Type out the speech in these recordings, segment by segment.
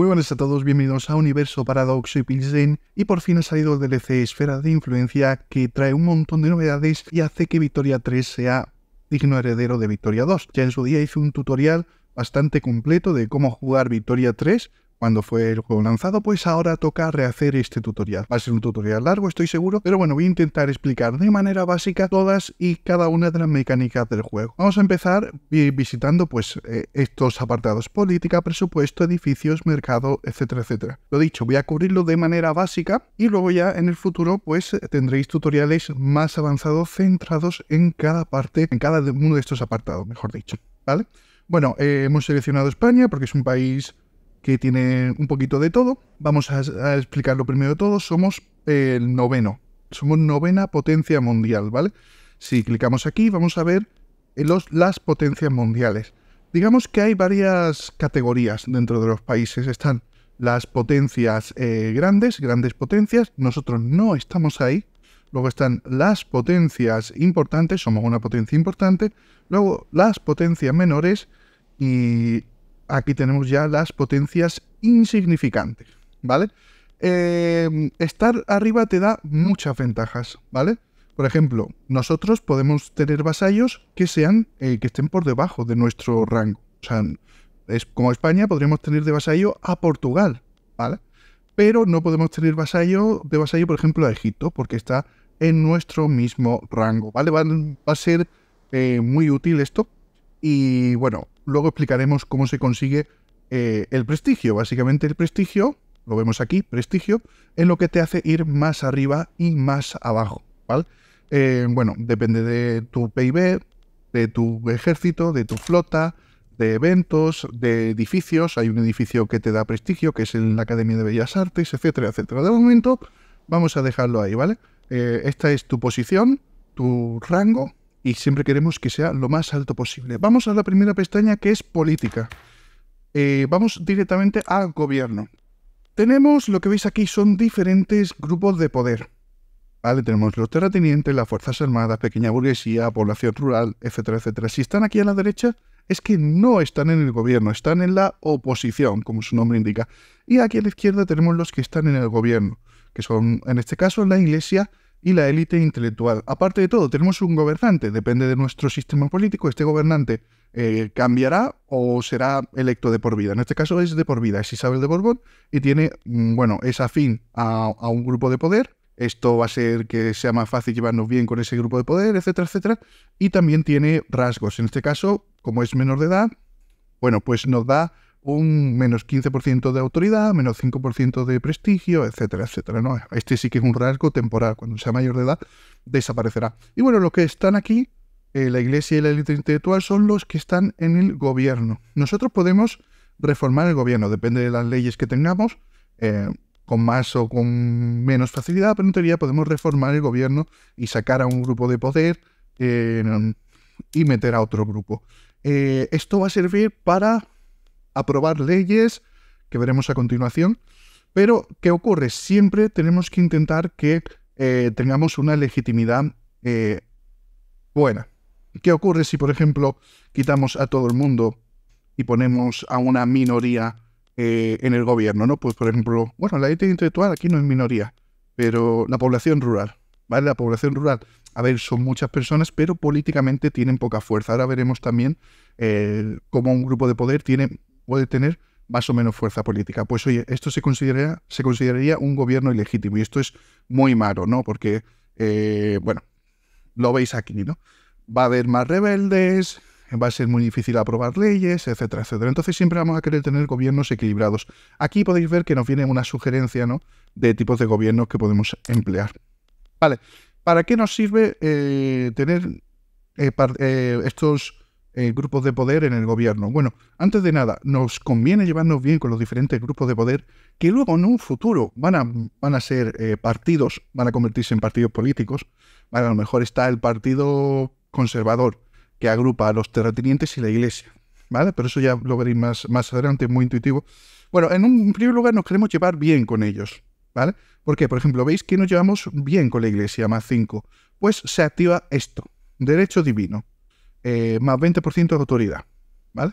Muy buenas a todos, bienvenidos a Universo Paradoxo y Pilsen y por fin ha salido el DLC Esfera de Influencia que trae un montón de novedades y hace que Victoria 3 sea digno heredero de Victoria 2. Ya en su día hice un tutorial bastante completo de cómo jugar Victoria 3 cuando fue el juego lanzado, pues ahora toca rehacer este tutorial. Va a ser un tutorial largo, estoy seguro, pero bueno, voy a intentar explicar de manera básica todas y cada una de las mecánicas del juego. Vamos a empezar visitando pues eh, estos apartados, política, presupuesto, edificios, mercado, etcétera, etcétera. Lo dicho, voy a cubrirlo de manera básica y luego ya en el futuro pues eh, tendréis tutoriales más avanzados centrados en cada parte, en cada uno de estos apartados, mejor dicho, ¿vale? Bueno, eh, hemos seleccionado España porque es un país que tiene un poquito de todo. Vamos a, explicar lo primero de todo. Somos el noveno. Somos novena potencia mundial, ¿vale? Si clicamos aquí, vamos a ver los, las potencias mundiales. Digamos que hay varias categorías dentro de los países. Están las potencias eh, grandes, grandes potencias. Nosotros no estamos ahí. Luego están las potencias importantes, somos una potencia importante. Luego las potencias menores y aquí tenemos ya las potencias insignificantes, ¿vale? Eh, estar arriba te da muchas ventajas, ¿vale? Por ejemplo, nosotros podemos tener vasallos que sean eh, que estén por debajo de nuestro rango. O sea, es, como España podríamos tener de vasallo a Portugal, ¿vale? Pero no podemos tener vasallo de vasallo, por ejemplo, a Egipto, porque está en nuestro mismo rango, ¿vale? Va, a ser eh, muy útil esto. Y bueno, luego explicaremos cómo se consigue eh, el prestigio. Básicamente el prestigio, lo vemos aquí, prestigio, es lo que te hace ir más arriba y más abajo, ¿vale? Eh, bueno, depende de tu PIB, de tu ejército, de tu flota, de eventos, de edificios. Hay un edificio que te da prestigio, que es en la Academia de Bellas Artes, etcétera, etcétera. De momento, vamos a dejarlo ahí, ¿vale? Eh, esta es tu posición, tu rango, y siempre queremos que sea lo más alto posible. Vamos a la primera pestaña que es política. Eh, vamos directamente al gobierno. Tenemos lo que veis aquí son diferentes grupos de poder. Vale, tenemos los terratenientes, las Fuerzas Armadas, pequeña burguesía, población rural, etcétera, etcétera. Si están aquí a la derecha, es que no están en el gobierno, están en la oposición, como su nombre indica. Y aquí a la izquierda tenemos los que están en el gobierno, que son, en este caso, la Iglesia y la élite intelectual. Aparte de todo, tenemos un gobernante, depende de nuestro sistema político, este gobernante eh, cambiará o será electo de por vida. En este caso es de por vida, es Isabel de Borbón y tiene, mm, bueno, es afín a, a un grupo de poder. Esto va a ser que sea más fácil llevarnos bien con ese grupo de poder, etcétera, etcétera. Y también tiene rasgos. En este caso, como es menor de edad, bueno, pues nos da un menos 15% de autoridad, menos 5% de prestigio, etcétera, etcétera. ¿no? Este sí que es un rasgo temporal. Cuando sea mayor de edad, desaparecerá. Y bueno, los que están aquí, eh, la iglesia y la élite intelectual, son los que están en el gobierno. Nosotros podemos reformar el gobierno, depende de las leyes que tengamos, eh, con más o con menos facilidad, pero en teoría podemos reformar el gobierno y sacar a un grupo de poder eh, y meter a otro grupo. esto va a servir para aprobar leyes, que veremos a continuación. Pero, ¿qué ocurre? Siempre tenemos que intentar que eh, tengamos una legitimidad eh, buena. ¿Qué ocurre si, por ejemplo, quitamos a todo el mundo y ponemos a una minoría eh, en el gobierno? ¿no? Pues, por ejemplo, bueno, la élite intelectual aquí no es minoría, pero la población rural, ¿vale? La población rural, a ver, son muchas personas, pero políticamente tienen poca fuerza. Ahora veremos también cómo un grupo de poder tiene puede tener más o menos fuerza política. Pues oye, esto se, se consideraría un gobierno ilegítimo y esto es muy malo, ¿no? Porque, eh, bueno, lo veis aquí, ¿no? Va a haber más rebeldes, va a ser muy difícil aprobar leyes, etcétera, etcétera. Entonces siempre vamos a querer tener gobiernos equilibrados. Aquí podéis ver que nos viene una sugerencia, ¿no? De tipos de gobiernos que podemos emplear. Vale, ¿para qué nos sirve eh, tener eh, estos eh, grupos de poder en el gobierno. Bueno, antes de nada, nos conviene llevarnos bien con los diferentes grupos de poder que luego en un futuro van a, van a ser eh, partidos, van a convertirse en partidos políticos. a lo mejor está el partido conservador que agrupa a los terratenientes y la iglesia. ¿Vale? Pero eso ya lo veréis más, más adelante, es muy intuitivo. Bueno, en un primer lugar nos queremos llevar bien con ellos. ¿Vale? Porque, por ejemplo, ¿veis que nos llevamos bien con la iglesia más 5? Pues se activa esto, derecho divino. Eh, más 20% de autoridad. ¿Vale?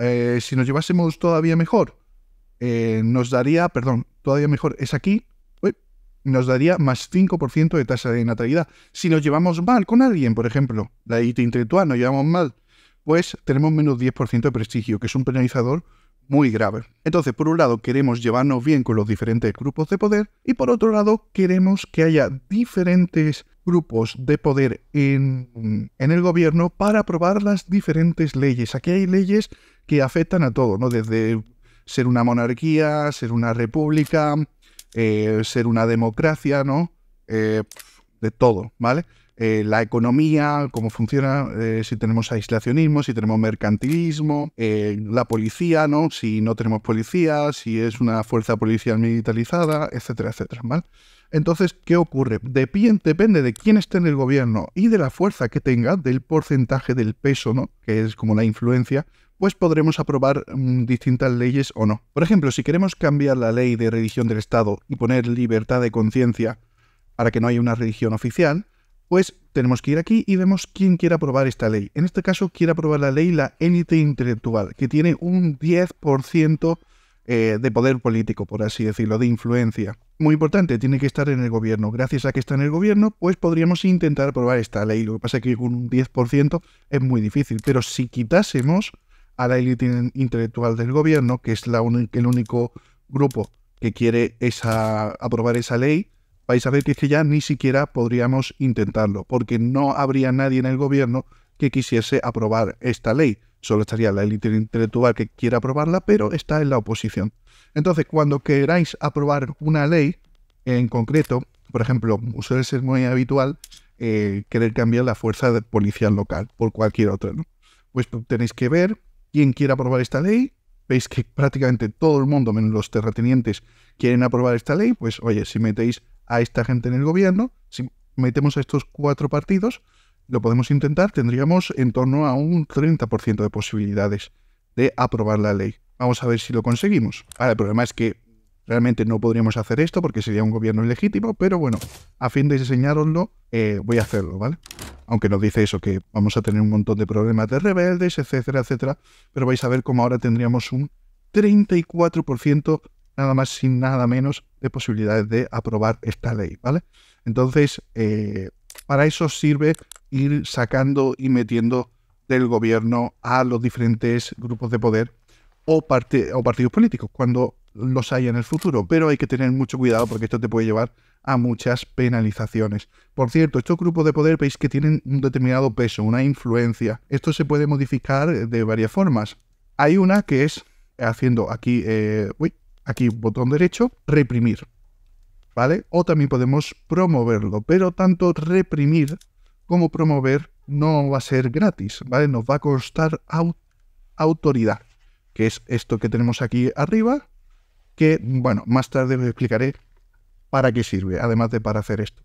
Eh, si nos llevásemos todavía mejor, eh, nos daría, perdón, todavía mejor es aquí, nos daría más 5% de tasa de natalidad. Si nos llevamos mal con alguien, por ejemplo, la IT intelectual, nos llevamos mal, pues tenemos menos 10% de prestigio, que es un penalizador muy grave. Entonces, por un lado, queremos llevarnos bien con los diferentes grupos de poder y por otro lado, queremos que haya diferentes grupos de poder en, el gobierno para aprobar las diferentes leyes. Aquí hay leyes que afectan a todo, ¿no? Desde ser una monarquía, ser una república, eh, ser una democracia, ¿no? Eh, de todo, ¿vale? Eh, la economía, cómo funciona, si tenemos aislacionismo, si tenemos mercantilismo, la policía, ¿no? Si no tenemos policía, si es una fuerza policial militarizada, etcétera, etcétera, ¿vale? Entonces, ¿qué ocurre? Depende, de quién esté en el gobierno y de la fuerza que tenga, del porcentaje del peso, ¿no? Que es como la influencia, pues podremos aprobar mm, distintas leyes o no. Por ejemplo, si queremos cambiar la ley de religión del Estado y poner libertad de conciencia para que no haya una religión oficial, pues tenemos que ir aquí y vemos quién quiere aprobar esta ley. En este caso, quiere aprobar la ley la élite intelectual, que tiene un 10% eh, de poder político, por así decirlo, de influencia. Muy importante, tiene que estar en el gobierno. Gracias a que está en el gobierno, pues podríamos intentar aprobar esta ley. Lo que pasa es que con un 10% es muy difícil, pero si quitásemos a la élite intelectual del gobierno, que es la el único grupo que quiere esa, aprobar esa ley, vais a ver que que ya ni siquiera podríamos intentarlo, porque no habría nadie en el gobierno que quisiese aprobar esta ley. Solo estaría la élite intelectual que quiera aprobarla, pero está en la oposición. Entonces, cuando queráis aprobar una ley en concreto, por ejemplo, suele ser muy habitual eh, querer cambiar la fuerza de policía local por cualquier otra, ¿no? Pues tenéis que ver quién quiere aprobar esta ley. Veis que prácticamente todo el mundo, menos los terratenientes, quieren aprobar esta ley. Pues oye, si metéis a esta gente en el gobierno, si metemos a estos cuatro partidos, lo podemos intentar, tendríamos en torno a un 30% de posibilidades de aprobar la ley. Vamos a ver si lo conseguimos. Ahora, el problema es que realmente no podríamos hacer esto porque sería un gobierno ilegítimo, pero bueno, a fin de enseñaroslo eh, voy a hacerlo, ¿vale? Aunque nos dice eso, que vamos a tener un montón de problemas de rebeldes, etcétera, etcétera, pero vais a ver cómo ahora tendríamos un 34% nada más sin nada menos de posibilidades de aprobar esta ley, ¿vale? Entonces, eh, para eso sirve ir sacando y metiendo del gobierno a los diferentes grupos de poder o, o partidos políticos cuando los haya en el futuro. Pero hay que tener mucho cuidado porque esto te puede llevar a muchas penalizaciones. Por cierto, estos grupos de poder veis que tienen un determinado peso, una influencia. Esto se puede modificar de varias formas. Hay una que es haciendo aquí, eh, aquí botón derecho, reprimir. ¿Vale? O también podemos promoverlo, pero tanto reprimir cómo promover no va a ser gratis, ¿vale? Nos va a costar autoridad, que es esto que tenemos aquí arriba, que, bueno, más tarde os explicaré para qué sirve, además de para hacer esto.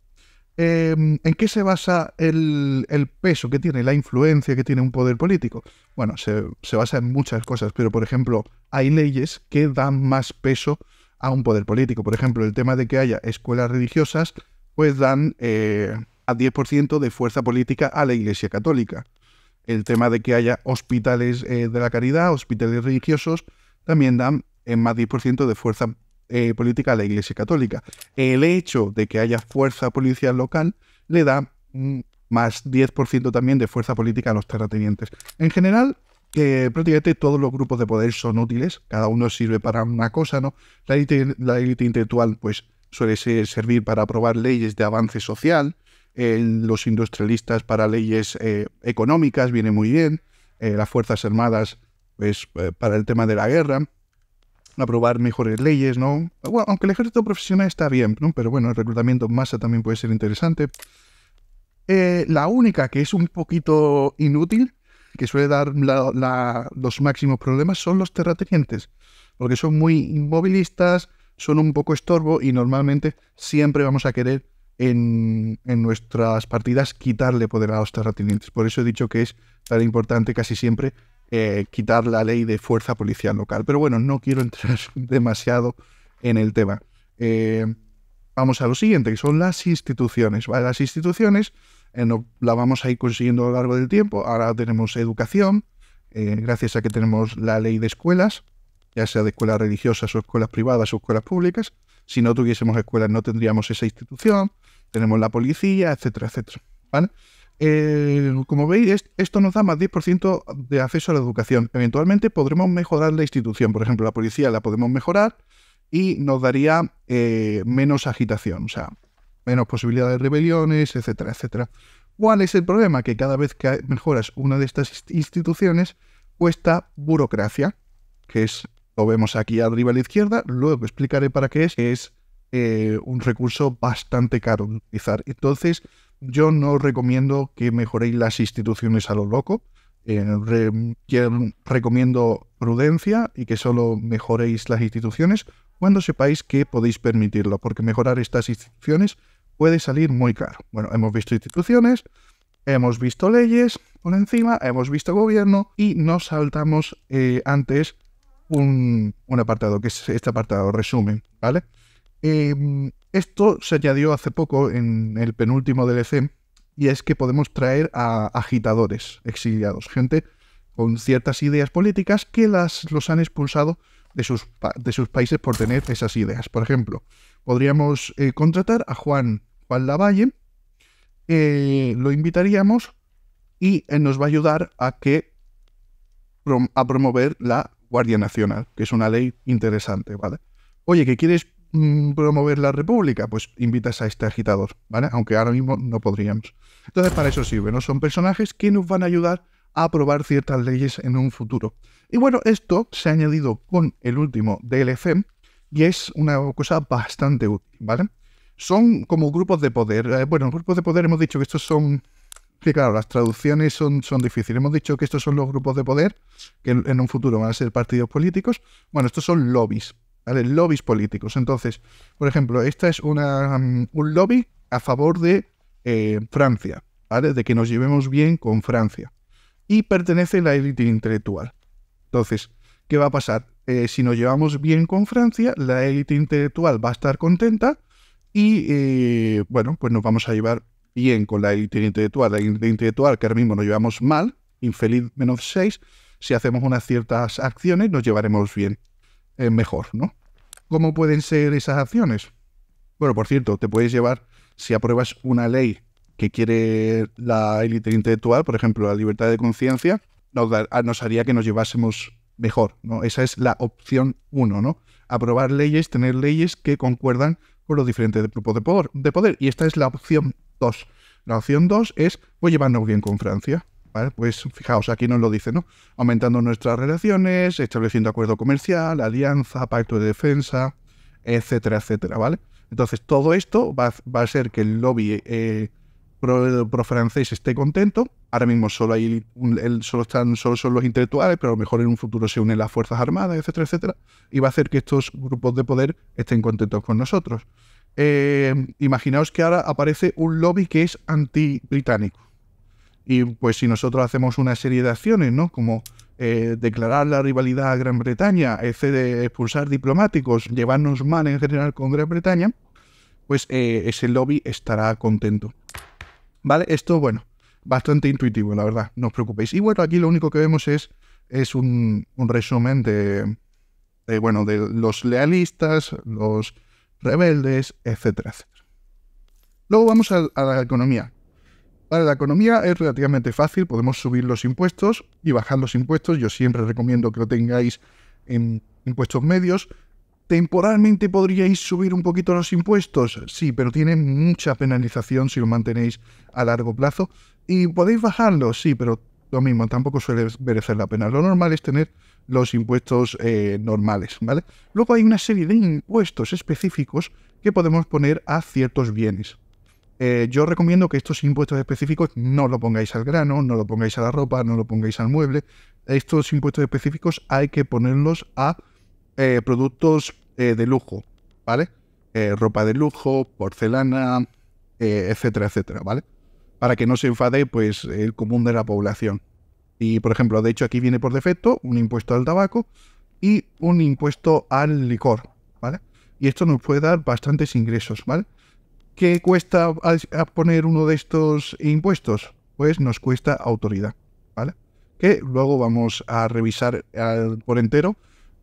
Em, ¿En qué se basa el, peso que tiene, la influencia que tiene un poder político? Bueno, se, basa en muchas cosas, pero por ejemplo, hay leyes que dan más peso a un poder político. Por ejemplo, el tema de que haya escuelas religiosas, pues dan eh, a 10% de fuerza política a la Iglesia Católica. El tema de que haya hospitales eh, de la caridad, hospitales religiosos, también dan en más 10% de fuerza eh, política a la Iglesia Católica. El hecho de que haya fuerza policial local le da mm, más 10% también de fuerza política a los terratenientes. En general, eh, prácticamente todos los grupos de poder son útiles, cada uno sirve para una cosa, ¿no? La élite, intelectual, pues, suele servir para aprobar leyes de avance social, los industrialistas para leyes eh, económicas viene muy bien, eh, las Fuerzas Armadas pues, eh, para el tema de la guerra, aprobar mejores leyes, ¿no? aunque el ejército profesional está bien, Pero bueno, el reclutamiento en masa también puede ser interesante. la única que es un poquito inútil, que suele dar los máximos problemas, son los terratenientes, porque son muy inmovilistas, son un poco estorbo y normalmente siempre vamos a querer en, nuestras partidas quitarle poder a los terratenientes. Por eso he dicho que es tan importante casi siempre eh, quitar la ley de fuerza policial local. Pero bueno, no quiero entrar demasiado en el tema. Eh, vamos a lo siguiente, que son las instituciones. Las instituciones las eh, la vamos a ir consiguiendo a lo largo del tiempo. Ahora tenemos educación, gracias a que tenemos la ley de escuelas, ya sea de escuelas religiosas o escuelas privadas o escuelas públicas. Si no tuviésemos escuelas no tendríamos esa institución tenemos la policía, etcétera, etcétera. ¿vale? Eh, como veis, esto nos da más 10% de acceso a la educación. Eventualmente podremos mejorar la institución, por ejemplo, la policía la podemos mejorar y nos daría eh, menos agitación, o sea, menos posibilidad de rebeliones, etcétera, etcétera. ¿Cuál es el problema? Que cada vez que mejoras una de estas instituciones, cuesta burocracia, que es, lo vemos aquí arriba a la izquierda, luego explicaré para qué es, que es eh, un recurso bastante caro de utilizar. Entonces, yo no recomiendo que mejoréis las instituciones a lo loco. Eh, recomiendo prudencia y que solo mejoréis las instituciones cuando sepáis que podéis permitirlo, porque mejorar estas instituciones puede salir muy caro. Bueno, hemos visto instituciones, hemos visto leyes por encima, hemos visto gobierno y nos saltamos eh, antes un, un, apartado, que es este apartado, resumen, ¿vale? Em, esto se añadió hace poco en el penúltimo DLC y es que podemos traer a agitadores exiliados, gente con ciertas ideas políticas que las, los han expulsado de sus, de sus países por tener esas ideas. Por ejemplo, podríamos eh, contratar a Juan, Juan Lavalle, eh, lo invitaríamos y él eh, nos va a ayudar a que a promover la Guardia Nacional, que es una ley interesante, ¿vale? Oye, ¿qué quieres Mm, promover la república? Pues invitas a este agitador, ¿vale? Aunque ahora mismo no podríamos. Entonces, para eso sirve, ¿no? Son personajes que nos van a ayudar a aprobar ciertas leyes en un futuro. Y bueno, esto se ha añadido con el último DLC y es una cosa bastante útil, ¿vale? Son como grupos de poder. Eh, bueno, grupos de poder hemos dicho que estos son... Que claro, las traducciones son, son difíciles. Hemos dicho que estos son los grupos de poder, que en un futuro van a ser partidos políticos. Bueno, estos son lobbies. Los Lobbies políticos. Entonces, por ejemplo, esta es una, mm, un lobby a favor de eh, Francia, ¿vale? De que nos llevemos bien con Francia. Y pertenece a la élite intelectual. Entonces, ¿qué va a pasar? Eh, si nos llevamos bien con Francia, la élite intelectual va a estar contenta y, eh, bueno, pues nos vamos a llevar bien con la élite intelectual. La élite intelectual, que ahora mismo nos llevamos mal, infeliz menos 6, si hacemos unas ciertas acciones, nos llevaremos bien. Eh, mejor, ¿no? ¿Cómo pueden ser esas acciones? Bueno, por cierto, te puedes llevar, si apruebas una ley que quiere la élite intelectual, por ejemplo, la libertad de conciencia, ah, nos, haría que nos llevásemos mejor, ¿no? Esa es la opción uno, ¿no? Aprobar leyes, tener leyes que concuerdan con los diferentes grupos de poder, de poder. Y esta es la opción dos. La opción dos es, voy a llevarnos bien con Francia. Pues fijaos, aquí nos lo dice, ¿no? Aumentando nuestras relaciones, estableciendo acuerdo comercial, alianza, pacto de defensa, etcétera, etcétera, ¿vale? Entonces, todo esto va, a ser que el lobby eh, pro, francés esté contento. Ahora mismo solo hay solo están solo son los intelectuales, pero a lo mejor en un futuro se unen las fuerzas armadas, etcétera, etcétera, y va a hacer que estos grupos de poder estén contentos con nosotros. Eh, imaginaos que ahora aparece un lobby que es anti-británico. Y pues si nosotros hacemos una serie de acciones, ¿no? Como eh, declarar la rivalidad a Gran Bretaña, expulsar diplomáticos, llevarnos mal en general con Gran Bretaña, pues eh, ese lobby estará contento. ¿Vale? Esto, bueno, bastante intuitivo, la verdad, no os preocupéis. Y bueno, aquí lo único que vemos es, es un, resumen de, bueno, de los lealistas, los rebeldes, etcétera, Luego vamos a la economía. Para la economía es relativamente fácil, podemos subir los impuestos y bajar los impuestos. Yo siempre recomiendo que lo tengáis en impuestos medios. ¿Temporalmente podríais subir un poquito los impuestos? Sí, pero tiene mucha penalización si lo mantenéis a largo plazo. ¿Y podéis bajarlo? Sí, pero lo mismo, tampoco suele merecer la pena. Lo normal es tener los impuestos eh, normales, ¿vale? Luego hay una serie de impuestos específicos que podemos poner a ciertos bienes. Eh, yo recomiendo que estos impuestos específicos no lo pongáis al grano, no lo pongáis a la ropa, no lo pongáis al mueble. Estos impuestos específicos hay que ponerlos a eh, productos eh, de lujo, ¿vale? ropa de lujo, porcelana, etcétera, etcétera, ¿vale? Para que no se enfade pues el común de la población. Y por ejemplo, de hecho aquí viene por defecto un impuesto al tabaco y un impuesto al licor, ¿vale? Y esto nos puede dar bastantes ingresos, ¿vale? ¿Qué cuesta poner uno de estos impuestos? Pues nos cuesta autoridad, ¿vale? Que luego vamos a revisar por entero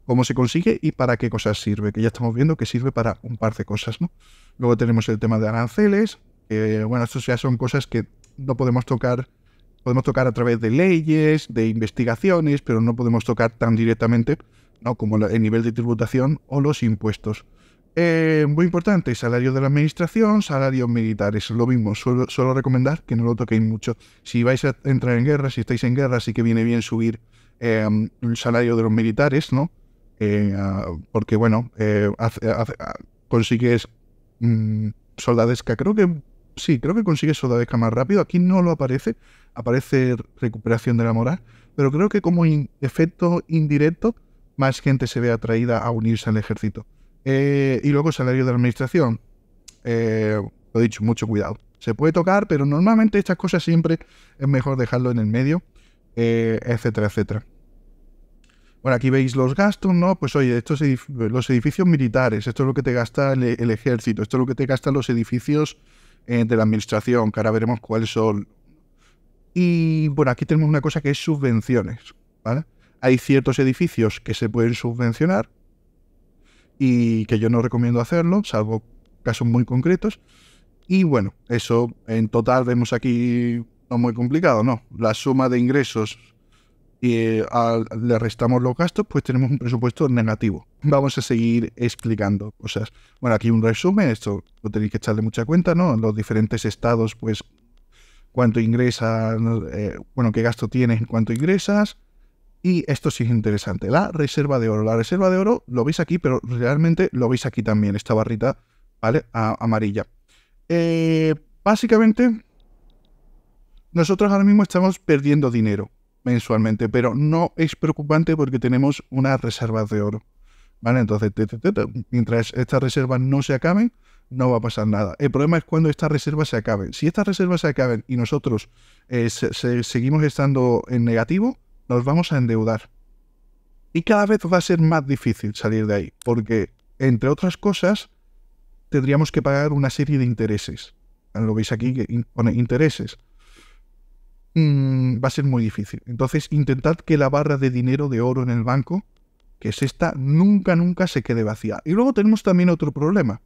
cómo se consigue y para qué cosas sirve, que ya estamos viendo que sirve para un par de cosas, ¿no? Luego tenemos el tema de aranceles, bueno, estos ya son cosas que no podemos tocar, podemos tocar a través de leyes, de investigaciones, pero no podemos tocar tan directamente, ¿no? Como el nivel de tributación o los impuestos. Eh, muy importante, salario de la administración, salarios militares, lo mismo, solo recomendar que no lo toquéis mucho. Si vais a entrar en guerra, si estáis en guerra, sí que viene bien subir eh, el salario de los militares, ¿no? Eh, porque, bueno, consigues mm, soldadesca, creo que sí, creo que consigues soldadesca más rápido. Aquí no lo aparece, aparece recuperación de la moral, pero creo que como efecto indirecto, más gente se ve atraída a unirse al ejército. Eh, y luego salario de la administración. Eh, lo he dicho, mucho cuidado. Se puede tocar, pero normalmente estas cosas siempre es mejor dejarlo en el medio, eh, etcétera, etcétera. Bueno, aquí veis los gastos, ¿no? Pues oye, estos los edificios militares, esto es lo que te gasta el, ejército, esto es lo que te gastan los edificios de la administración, que ahora veremos cuáles son. Y bueno, aquí tenemos una cosa que es subvenciones, ¿vale? Hay ciertos edificios que se pueden subvencionar, y que yo no recomiendo hacerlo, salvo casos muy concretos. Y bueno, eso en total vemos aquí no muy complicado, ¿no? La suma de ingresos y eh, le restamos los gastos, pues tenemos un presupuesto negativo. Vamos a seguir explicando cosas. Bueno, aquí un resumen, esto lo tenéis que echarle mucha cuenta, ¿no? Los diferentes estados, pues cuánto ingresas, eh, bueno, qué gasto tienes en cuánto ingresas, y esto sí es interesante, la reserva de oro. La reserva de oro lo veis aquí, pero realmente lo veis aquí también, esta barrita ¿vale? amarilla. Eh, básicamente, nosotros ahora mismo estamos perdiendo dinero mensualmente, pero no es preocupante porque tenemos unas reservas de oro. ¿Vale? Entonces, mientras estas reservas no se acaben, no va a pasar nada. El problema es cuando estas reservas se acaben. Si estas reservas se acaben y nosotros eh, seguimos estando en negativo, nos vamos a endeudar. Y cada vez va a ser más difícil salir de ahí, porque, entre otras cosas, tendríamos que pagar una serie de intereses. Lo veis aquí que pone intereses. Mm, va a ser muy difícil. Entonces, intentad que la barra de dinero de oro en el banco, que es esta, nunca, nunca se quede vacía. Y luego tenemos también otro problema,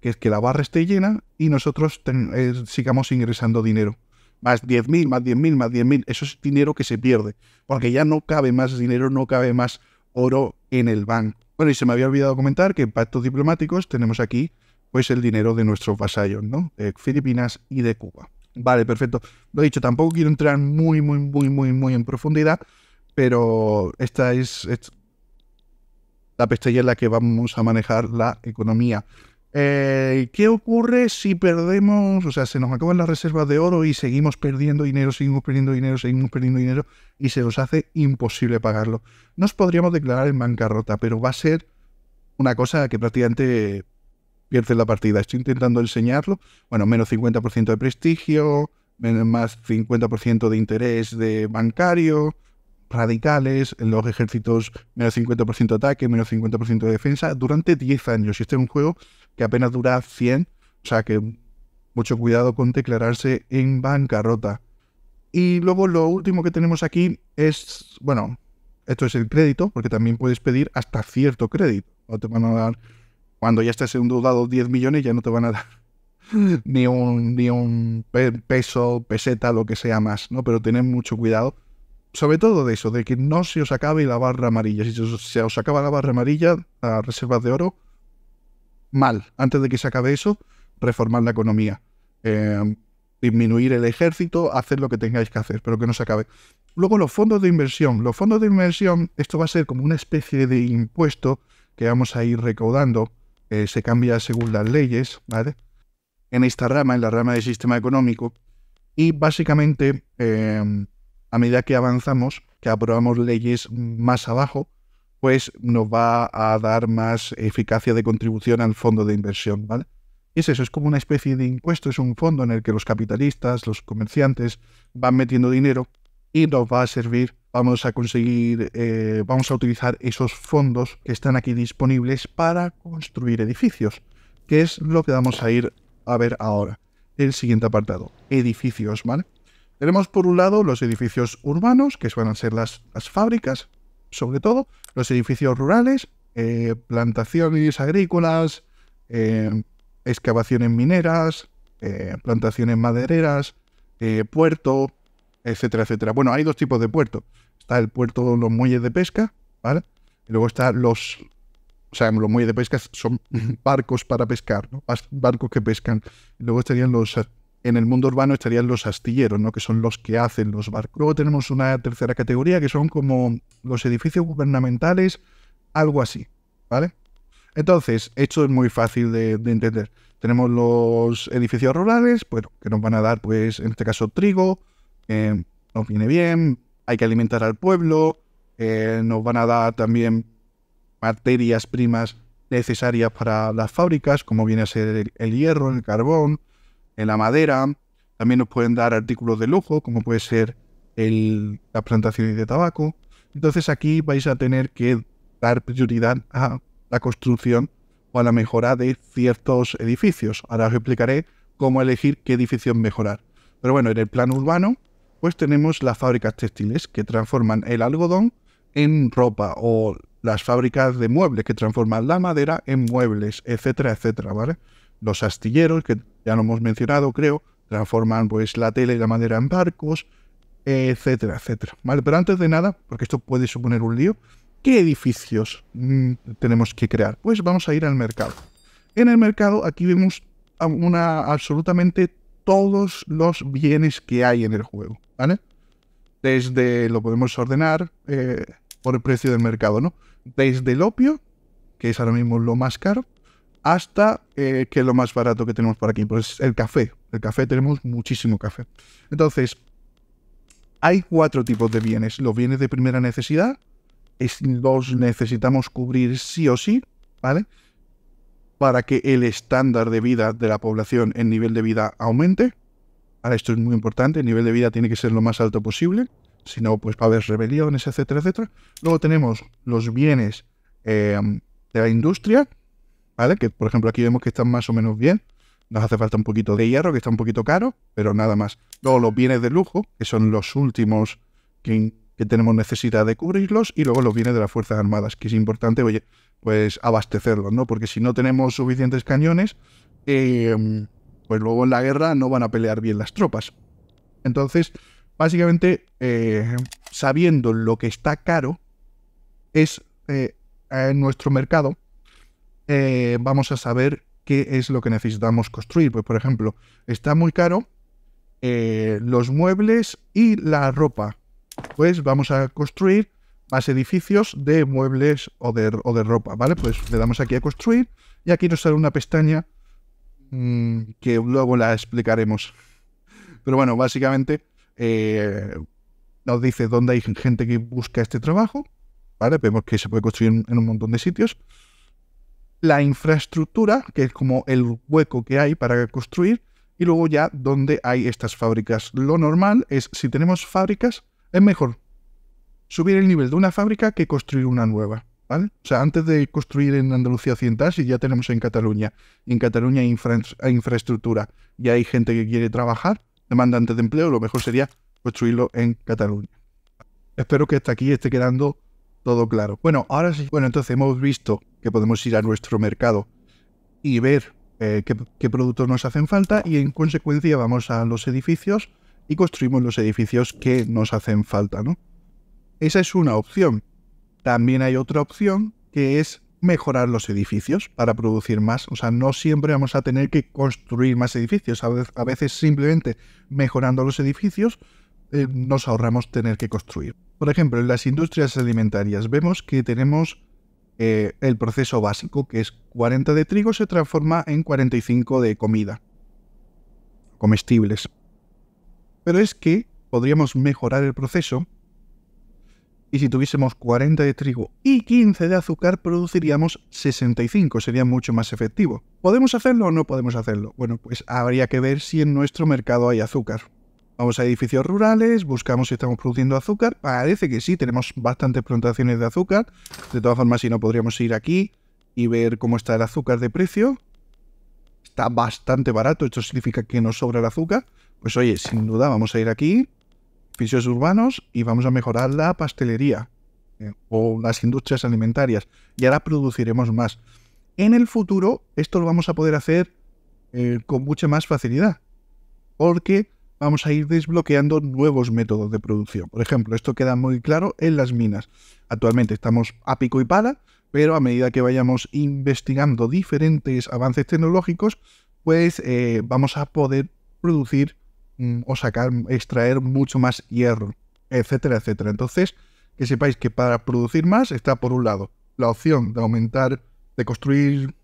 que es que la barra esté llena y nosotros eh, sigamos ingresando dinero más 10.000, más 10.000, más 10.000. Eso es dinero que se pierde, porque ya no cabe más dinero, no cabe más oro en el banco. Bueno, y se me había olvidado comentar que en pactos diplomáticos tenemos aquí pues el dinero de nuestros vasallos, ¿no? De Filipinas y de Cuba. Vale, perfecto. Lo he dicho, tampoco quiero entrar muy, muy, muy, muy, muy en profundidad, pero esta es, es la pestaña en la que vamos a manejar la economía. Eh, ¿Qué ocurre si perdemos, o sea, se nos acaban las reservas de oro y seguimos perdiendo dinero, seguimos perdiendo dinero, seguimos perdiendo dinero y se nos hace imposible pagarlo? Nos podríamos declarar en bancarrota, pero va a ser una cosa que prácticamente pierde la partida. Estoy intentando enseñarlo. Bueno, menos 50% de prestigio, más 50% de interés de bancario, radicales, en los ejércitos menos 50% de ataque, menos 50% de defensa, durante 10 años. Y este es un juego que apenas dura 100, o sea que mucho cuidado con declararse en bancarrota. Y luego lo último que tenemos aquí es, bueno, esto es el crédito, porque también puedes pedir hasta cierto crédito. o te van a dar, cuando ya estés dudado 10 millones, ya no te van a dar ni un, ni un peso, peseta, lo que sea más, ¿no? Pero tened mucho cuidado, sobre todo de eso, de que no se os acabe la barra amarilla. Si se os, acaba la barra amarilla, a reservas de oro, mal, antes de que se acabe eso, reformar la economía. Em, disminuir el ejército, hacer lo que tengáis que hacer, pero que no se acabe. Luego los fondos de inversión. Los fondos de inversión, esto va a ser como una especie de impuesto que vamos a ir recaudando. Eh, se cambia según las leyes, ¿vale? En esta rama, en la rama del sistema económico. Y básicamente, em, a medida que avanzamos, que aprobamos leyes más abajo, pues nos va a dar más eficacia de contribución al fondo de inversión, ¿vale? Es eso, es como una especie de impuesto, es un fondo en el que los capitalistas, los comerciantes van metiendo dinero y nos va a servir, vamos a conseguir, eh, vamos a utilizar esos fondos que están aquí disponibles para construir edificios, que es lo que vamos a ir a ver ahora. El siguiente apartado, edificios, ¿vale? Tenemos por un lado los edificios urbanos, que suelen ser las, las fábricas, sobre todo los edificios rurales, eh, plantaciones agrícolas, eh, excavaciones mineras, eh, plantaciones madereras, puerto, etcétera, etcétera. Bueno, hay dos tipos de puertos. Está el puerto, los muelles de pesca, ¿vale? Y luego están los... O sea, los muelles de pesca son barcos para pescar, ¿no? Barcos que pescan. luego estarían los en el mundo urbano estarían los astilleros, ¿no? que son los que hacen los barcos. Luego tenemos una tercera categoría que son como los edificios gubernamentales, algo así, ¿vale? Entonces, esto es muy fácil de, entender. Tenemos los edificios rurales, pues, que nos van a dar, pues, en este caso, trigo, eh, nos viene bien, hay que alimentar al pueblo, eh, nos van a dar también materias primas necesarias para las fábricas, como viene a ser el hierro, el carbón, en la madera, también nos pueden dar artículos de lujo, como puede ser la las plantaciones de tabaco. Entonces aquí vais a tener que dar prioridad a la construcción o a la mejora de ciertos edificios. Ahora os explicaré cómo elegir qué edificio mejorar. Pero bueno, en el plano urbano, pues tenemos las fábricas textiles que transforman el algodón en ropa o las fábricas de muebles que transforman la madera en muebles, etcétera, etcétera, ¿vale? los astilleros, que ya lo hemos mencionado, creo, transforman pues la tela y la madera en barcos, etcétera, etcétera. Pero antes de nada, porque esto puede suponer un lío, ¿qué edificios mm, tenemos que crear? Pues vamos a ir al mercado. En el mercado aquí vemos una, absolutamente todos los bienes que hay en el juego, ¿vale? Desde, lo podemos ordenar eh, por el precio del mercado, ¿no? Desde el opio, que es ahora mismo lo más caro, hasta eh, que lo más barato que tenemos por aquí, pues el café. El café, tenemos muchísimo café. Entonces, hay cuatro tipos de bienes. Los bienes de primera necesidad, los necesitamos cubrir sí o sí, ¿vale? Para que el estándar de vida de la población, el nivel de vida, aumente. Ahora, esto es muy importante, el nivel de vida tiene que ser lo más alto posible, si no, pues va a haber rebeliones, etcétera, etcétera. Luego tenemos los bienes eh, de la industria, ¿vale? Que por ejemplo aquí vemos que están más o menos bien. Nos hace falta un poquito de hierro, que está un poquito caro, pero nada más. Luego los bienes de lujo, que son los últimos que, que tenemos necesidad de cubrirlos, y luego los bienes de las Fuerzas Armadas, que es importante, oye, pues abastecerlos, ¿no? Porque si no tenemos suficientes cañones, eh, pues luego en la guerra no van a pelear bien las tropas. Entonces, básicamente, eh, sabiendo lo que está caro, es eh, en nuestro mercado eh, vamos a saber qué es lo que necesitamos construir. Pues, por ejemplo, está muy caro eh, los muebles y la ropa. Pues vamos a construir más edificios de muebles o de, ropa, ¿vale? Pues le damos aquí a construir y aquí nos sale una pestaña mm, que luego la explicaremos. Pero bueno, básicamente eh, nos dice dónde hay gente que busca este trabajo, ¿vale? Vemos que se puede construir en un montón de sitios la infraestructura, que es como el hueco que hay para construir, y luego ya donde hay estas fábricas. Lo normal es, si tenemos fábricas, es mejor subir el nivel de una fábrica que construir una nueva. ¿Vale? O sea, antes de construir en Andalucía occidental, si ya tenemos en Cataluña, en Cataluña hay infraestructura y hay gente que quiere trabajar, demandante de empleo, lo mejor sería construirlo en Cataluña. Espero que hasta aquí esté quedando todo claro. Bueno, ahora sí. Bueno, entonces hemos visto que podemos ir a nuestro mercado y ver eh, qué, qué, productos nos hacen falta y en consecuencia vamos a los edificios y construimos los edificios que nos hacen falta, ¿no? Esa es una opción. También hay otra opción que es mejorar los edificios para producir más. O sea, no siempre vamos a tener que construir más edificios. A veces simplemente mejorando los edificios eh, nos ahorramos tener que construir. Por ejemplo, en las industrias alimentarias vemos que tenemos eh, el proceso básico, que es 40 de trigo se transforma en 45 de comida, comestibles. Pero es que podríamos mejorar el proceso y si tuviésemos 40 de trigo y 15 de azúcar, produciríamos 65, sería mucho más efectivo. ¿Podemos hacerlo o no podemos hacerlo? Bueno, pues habría que ver si en nuestro mercado hay azúcar. Vamos a edificios rurales, buscamos si estamos produciendo azúcar. Parece que sí, tenemos bastantes plantaciones de azúcar. De todas formas, si no, podríamos ir aquí y ver cómo está el azúcar de precio. Está bastante barato, esto significa que nos sobra el azúcar. Pues oye, sin duda, vamos a ir aquí, edificios urbanos, y vamos a mejorar la pastelería eh, o las industrias alimentarias. Y ahora produciremos más. En el futuro, esto lo vamos a poder hacer eh, con mucha más facilidad. Porque vamos a ir desbloqueando nuevos métodos de producción. Por ejemplo, esto queda muy claro en las minas. Actualmente estamos a pico y pala, pero a medida que vayamos investigando diferentes avances tecnológicos, pues eh, vamos a poder producir mm, o sacar, extraer mucho más hierro, etcétera, etcétera. Entonces, que sepáis que para producir más está por un lado la opción de aumentar, de construir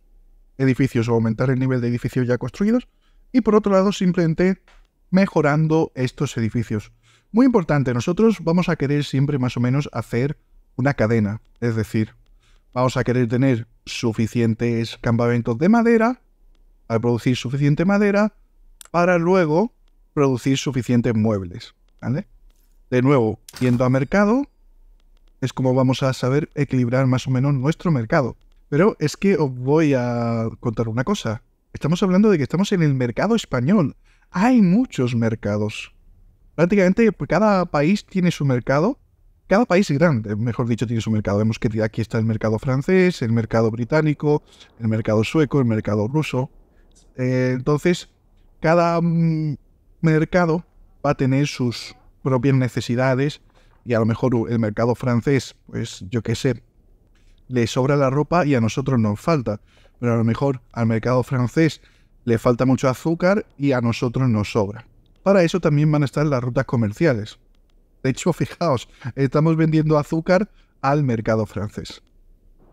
edificios o aumentar el nivel de edificios ya construidos, y por otro lado simplemente mejorando estos edificios. Muy importante, nosotros vamos a querer siempre más o menos hacer una cadena, es decir, vamos a querer tener suficientes campamentos de madera, Para producir suficiente madera, para luego producir suficientes muebles, De nuevo, yendo a mercado, es como vamos a saber equilibrar más o menos nuestro mercado. Pero es que os voy a contar una cosa. Estamos hablando de que estamos en el mercado español hay muchos mercados. Prácticamente pues, cada país tiene su mercado, cada país grande, mejor dicho, tiene su mercado. Vemos que aquí está el mercado francés, el mercado británico, el mercado sueco, el mercado ruso. Eh, entonces, cada mm, mercado va a tener sus propias necesidades y a lo mejor el mercado francés, pues yo qué sé, le sobra la ropa y a nosotros nos falta. Pero a lo mejor al mercado francés le falta mucho azúcar y a nosotros nos sobra. Para eso también van a estar las rutas comerciales. De hecho, fijaos, estamos vendiendo azúcar al mercado francés.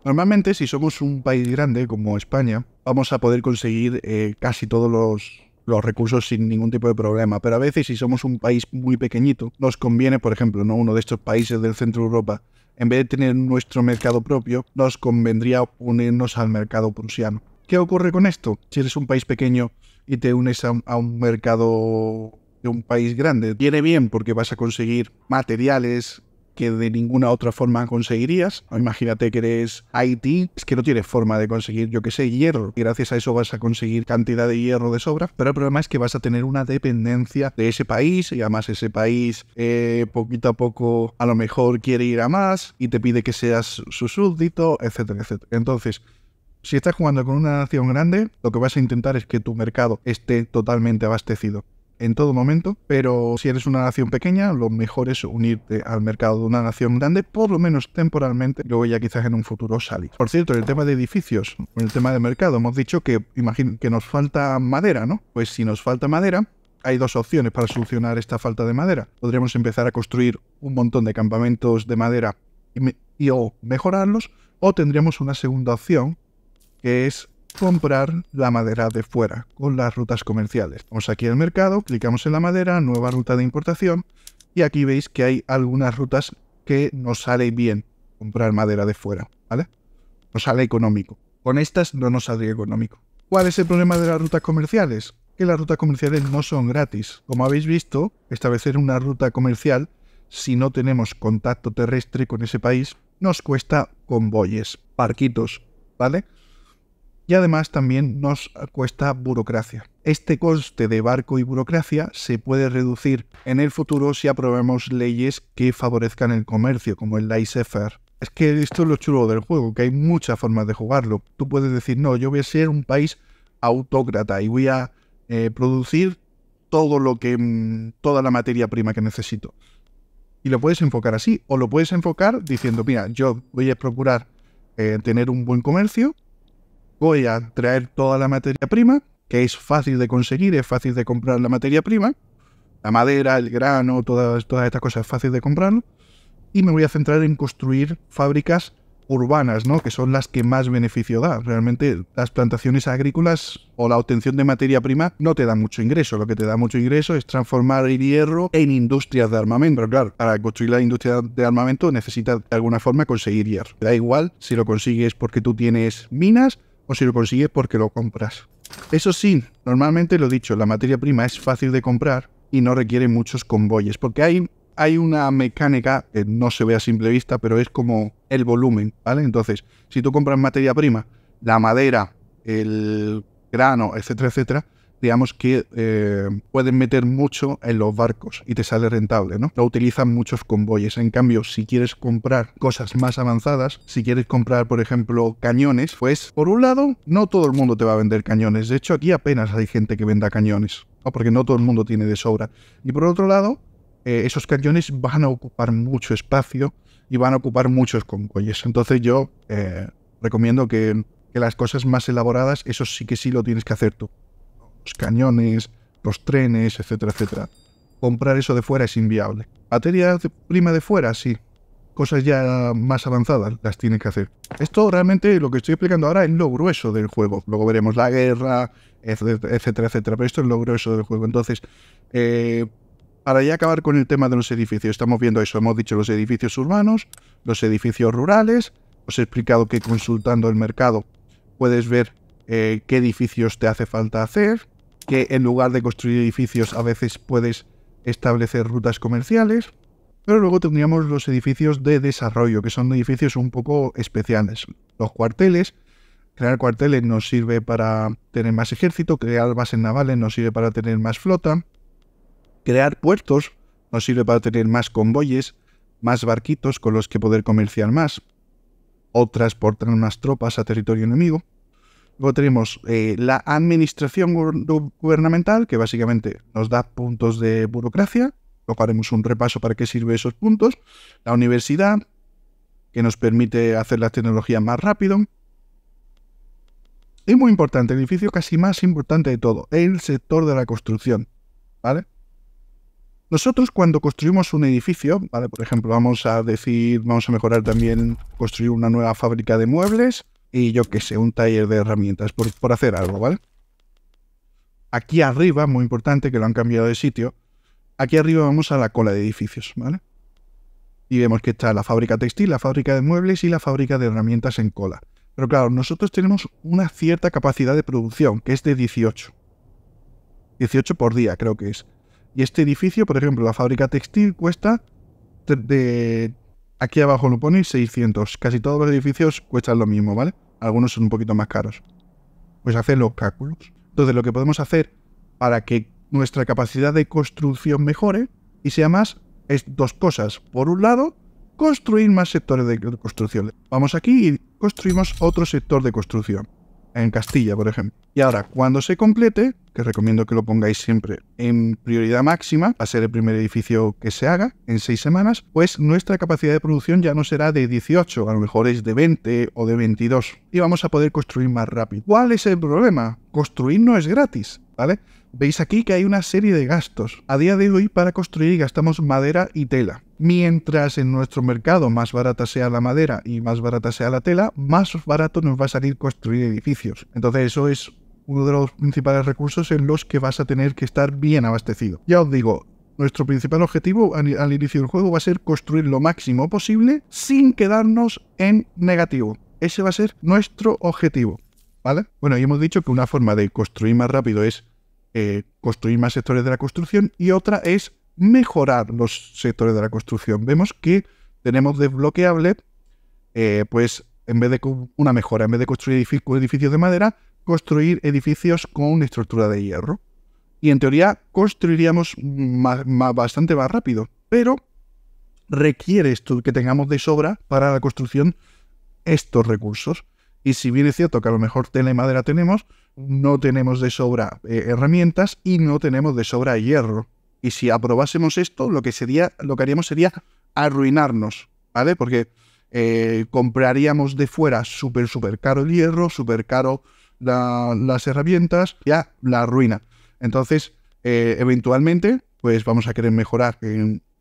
Normalmente, si somos un país grande como España, vamos a poder conseguir eh, casi todos los, recursos sin ningún tipo de problema. Pero a veces, si somos un país muy pequeñito, nos conviene, por ejemplo, uno de estos países del centro de Europa, en vez de tener nuestro mercado propio, nos convendría unirnos al mercado prusiano. ¿Qué ocurre con esto? Si eres un país pequeño y te unes a un, mercado de un país grande, viene bien porque vas a conseguir materiales, que de ninguna otra forma conseguirías. Imagínate que eres Haití, es que no tienes forma de conseguir, yo que sé, hierro. Y gracias a eso vas a conseguir cantidad de hierro de sobra. Pero el problema es que vas a tener una dependencia de ese país y además ese país eh, poquito a poco a lo mejor quiere ir a más y te pide que seas su súbdito, etcétera, etcétera. Entonces, si estás jugando con una nación grande, lo que vas a intentar es que tu mercado esté totalmente abastecido en todo momento, pero si eres una nación pequeña, lo mejor es unirte al mercado de una nación grande, por lo menos temporalmente, luego ya quizás en un futuro salir. Por cierto, en el tema de edificios, en el tema de mercado, hemos dicho que, que nos falta madera, ¿no? Pues si nos falta madera, hay dos opciones para solucionar esta falta de madera. Podríamos empezar a construir un montón de campamentos de madera y, o mejorarlos, o tendríamos una segunda opción que es comprar la madera de fuera con las rutas comerciales. Vamos aquí al mercado, clicamos en la madera, nueva ruta de importación y aquí veis que hay algunas rutas que nos sale bien comprar madera de fuera, ¿vale? Nos sale económico. Con estas no nos saldría económico. ¿Cuál es el problema de las rutas comerciales? Que las rutas comerciales no son gratis. Como habéis visto, establecer una ruta comercial, si no tenemos contacto terrestre con ese país, nos cuesta convoyes, parquitos, ¿vale? y además también nos cuesta burocracia. Este coste de barco y burocracia se puede reducir en el futuro si aprobamos leyes que favorezcan el comercio, como el laissez-faire. Es que esto es lo chulo del juego, que hay muchas formas de jugarlo. Tú puedes decir, no, yo voy a ser un país autócrata y voy a eh, producir todo lo que, mm, toda la materia prima que necesito. Y lo puedes enfocar así, o lo puedes enfocar diciendo, mira, yo voy a procurar eh, tener un buen comercio voy a traer toda la materia prima, que es fácil de conseguir, es fácil de comprar la materia prima, la madera, el grano, todas, todas estas cosas es fácil de comprar, y me voy a centrar en construir fábricas urbanas, ¿no? que son las que más beneficio da. Realmente las plantaciones agrícolas o la obtención de materia prima no te da mucho ingreso. Lo que te da mucho ingreso es transformar el hierro en industrias de armamento. Pero claro, para construir la industria de armamento necesitas de alguna forma conseguir hierro. Da igual si lo consigues porque tú tienes minas o si lo consigues porque lo compras. Eso sí, normalmente lo dicho, la materia prima es fácil de comprar y no requiere muchos convoyes, porque hay, hay una mecánica que no se ve a simple vista, pero es como el volumen, ¿vale? Entonces, si tú compras materia prima, la madera, el grano, etcétera, etcétera, digamos que eh, pueden meter mucho en los barcos y te sale rentable, ¿no? Lo utilizan muchos convoyes. En cambio, si quieres comprar cosas más avanzadas, si quieres comprar, por ejemplo, cañones, pues por un lado, no todo el mundo te va a vender cañones. De hecho, aquí apenas hay gente que venda cañones, porque no todo el mundo tiene de sobra. Y por otro lado, eh, esos cañones van a ocupar mucho espacio y van a ocupar muchos convoyes. Entonces yo eh, recomiendo que, que las cosas más elaboradas, eso sí que sí lo tienes que hacer tú los cañones, los trenes, etcétera, etcétera. Comprar eso de fuera es inviable. Materia prima de fuera, sí. Cosas ya más avanzadas las tienen que hacer. Esto realmente, lo que estoy explicando ahora es lo grueso del juego. Luego veremos la guerra, etcétera, etcétera. Pero esto es lo grueso del juego. Entonces, eh, para ya acabar con el tema de los edificios, estamos viendo eso. Hemos dicho los edificios urbanos, los edificios rurales. Os he explicado que consultando el mercado puedes ver eh, qué edificios te hace falta hacer, que en lugar de construir edificios a veces puedes establecer rutas comerciales. Pero luego tendríamos los edificios de desarrollo, que son edificios un poco especiales. Los cuarteles, crear cuarteles nos sirve para tener más ejército, crear bases navales nos sirve para tener más flota, crear puertos nos sirve para tener más convoyes, más barquitos con los que poder comerciar más, o transportar más tropas a territorio enemigo tenemos eh, la administración gubernamental, que básicamente nos da puntos de burocracia, luego haremos un repaso para qué sirven esos puntos. La universidad, que nos permite hacer las tecnologías más rápido. Y muy importante, el edificio casi más importante de todo, el sector de la construcción. ¿Vale? Nosotros cuando construimos un edificio, ¿vale? Por ejemplo, vamos a decir, vamos a mejorar también, construir una nueva fábrica de muebles y yo qué sé, un taller de herramientas, por, hacer algo, ¿vale? Aquí arriba, muy importante que lo han cambiado de sitio, aquí arriba vamos a la cola de edificios, ¿vale? Y vemos que está la fábrica textil, la fábrica de muebles y la fábrica de herramientas en cola. Pero claro, nosotros tenemos una cierta capacidad de producción, que es de 18. 18 por día, creo que es. Y este edificio, por ejemplo, la fábrica textil cuesta de... Aquí abajo lo pone 600. Casi todos los edificios cuestan lo mismo, ¿vale? algunos son un poquito más caros, pues hacer los cálculos. Entonces, lo que podemos hacer para que nuestra capacidad de construcción mejore y sea más, es dos cosas. Por un lado, construir más sectores de construcción. Vamos aquí y construimos otro sector de construcción en Castilla, por ejemplo. Y ahora, cuando se complete, que recomiendo que lo pongáis siempre en prioridad máxima, va a ser el primer edificio que se haga en seis semanas, pues nuestra capacidad de producción ya no será de 18, a lo mejor es de 20 o de 22, y vamos a poder construir más rápido. ¿Cuál es el problema? Construir no es gratis, ¿vale? Veis aquí que hay una serie de gastos. A día de hoy, para construir gastamos madera y tela. Mientras en nuestro mercado más barata sea la madera y más barata sea la tela, más barato nos va a salir construir edificios. Entonces eso es uno de los principales recursos en los que vas a tener que estar bien abastecido. Ya os digo, nuestro principal objetivo al, inicio del juego va a ser construir lo máximo posible sin quedarnos en negativo. Ese va a ser nuestro objetivo. ¿Vale? Bueno, ya hemos dicho que una forma de construir más rápido es eh, construir más sectores de la construcción y otra es mejorar los sectores de la construcción. Vemos que tenemos desbloqueable, eh, pues en vez de una mejora, en vez de construir edificios de madera, construir edificios con estructura de hierro. Y en teoría construiríamos bastante más rápido, pero requiere esto que tengamos de sobra para la construcción estos recursos. Y si bien es cierto que a lo mejor tela madera tenemos, no tenemos de sobra eh, herramientas y no tenemos de sobra hierro. Y si aprobásemos esto, lo que, sería, lo que haríamos sería arruinarnos, ¿vale? Porque eh, compraríamos de fuera súper, súper caro el hierro, súper caro las herramientas, ya la arruina. Entonces, eh, eventualmente, pues vamos a querer mejorar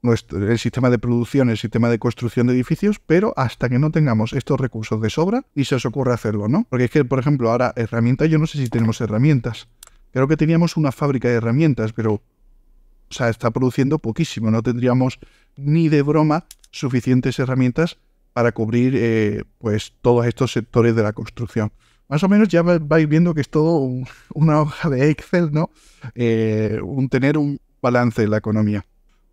nuestro, el sistema de producción, el sistema de construcción de edificios, pero hasta que no tengamos estos recursos de sobra, y se os ocurre hacerlo, ¿no? Porque es que, por ejemplo, ahora herramientas, yo no sé si tenemos herramientas. Creo que teníamos una fábrica de herramientas, pero o sea, está produciendo poquísimo. No tendríamos ni de broma suficientes herramientas para cubrir eh, pues todos estos sectores de la construcción. Más o menos ya vais viendo que es todo una hoja de Excel, ¿no? Eh, un tener un balance en la economía.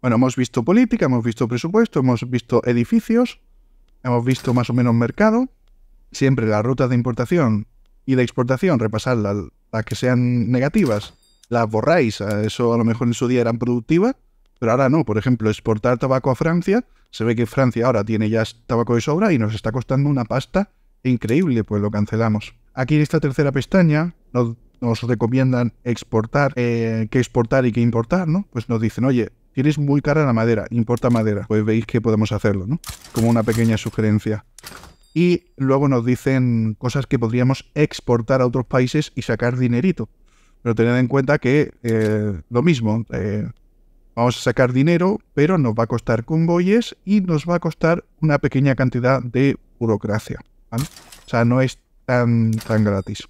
Bueno, hemos visto política, hemos visto presupuesto, hemos visto edificios, hemos visto más o menos mercado. Siempre las rutas de importación y de exportación, repasar las que sean negativas, las borráis. Eh, eso a lo mejor en su día eran productivas, pero ahora no. Por ejemplo, exportar tabaco a Francia, se ve que Francia ahora tiene ya tabaco de sobra y nos está costando una pasta increíble, pues lo cancelamos. Aquí en esta tercera pestaña nos, recomiendan exportar, eh, que exportar y qué importar, ¿no? Pues nos dicen, oye, tienes muy cara la madera, importa madera. Pues veis que podemos hacerlo, ¿no? Como una pequeña sugerencia. Y luego nos dicen cosas que podríamos exportar a otros países y sacar dinerito pero tened en cuenta que eh, lo mismo, eh, vamos a sacar dinero, pero nos va a costar convoyes y nos va a costar una pequeña cantidad de burocracia. O sea, no es tan, tan gratis.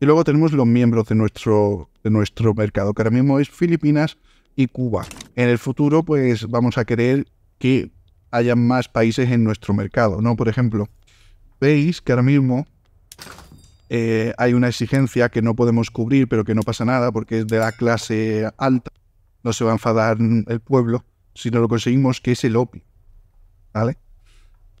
Y luego tenemos los miembros de nuestro, de nuestro mercado, que ahora mismo es Filipinas y Cuba. En el futuro, pues vamos a querer que haya más países en nuestro mercado, ¿no? Por ejemplo, veis que ahora mismo eh, hay una exigencia que no podemos cubrir, pero que no pasa nada porque es de la clase alta, no se va a enfadar el pueblo si no lo conseguimos, que es el opio. ¿Vale?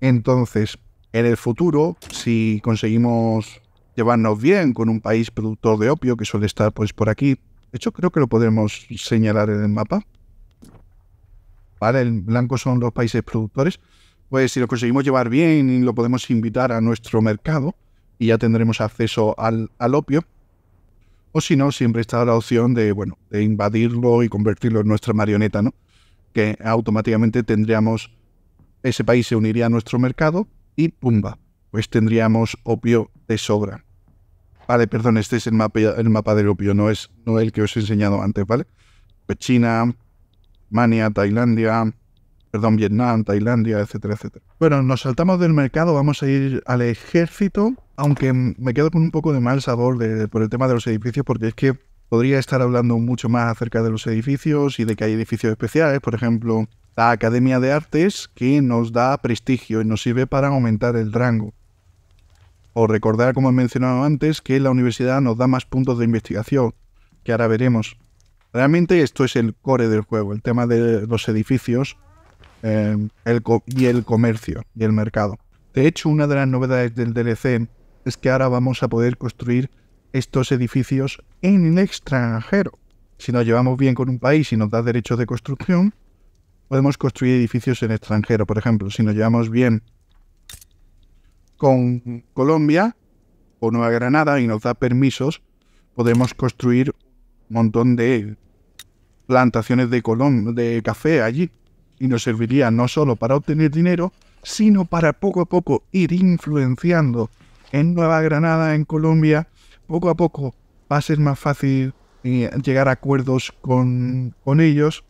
Entonces, en el futuro, si conseguimos llevarnos bien con un país productor de opio que suele estar pues por aquí, de hecho creo que lo podemos señalar en el mapa. Vale, el blanco son los países productores. Pues si lo conseguimos llevar bien y lo podemos invitar a nuestro mercado, y ya tendremos acceso al, opio. O si no, siempre está la opción de, bueno, de invadirlo y convertirlo en nuestra marioneta, ¿no? Que automáticamente tendríamos, ese país se uniría a nuestro mercado y ¡pumba! Pues tendríamos opio de sobra. Vale, perdón, este es el mapa, el mapa del opio, no es no el que os he enseñado antes, ¿vale? Pues China, Mania, Tailandia, perdón, Vietnam, Tailandia, etcétera, etcétera. Bueno, nos saltamos del mercado, vamos a ir al ejército aunque me quedo con un poco de mal sabor por el tema de los edificios, porque es que podría estar hablando mucho más acerca de los edificios y de que hay edificios especiales, por ejemplo, la Academia de Artes, que nos da prestigio y nos sirve para aumentar el rango. O recordar, como he mencionado antes, que la universidad nos da más puntos de investigación, que ahora veremos. Realmente esto es el core del juego, el tema de los edificios eh, y el comercio y el mercado. De hecho, una de las novedades del DLC es que ahora vamos a poder construir estos edificios en el extranjero. Si nos llevamos bien con un país y nos da derechos de construcción, podemos construir edificios en extranjero. Por ejemplo, si nos llevamos bien con Colombia o Nueva Granada y nos da permisos, podemos construir un montón de plantaciones de, de café allí. Y nos serviría no solo para obtener dinero, sino para poco a poco ir influenciando en Nueva Granada, en Colombia, poco a poco va a ser más fácil eh, llegar a acuerdos con, con ellos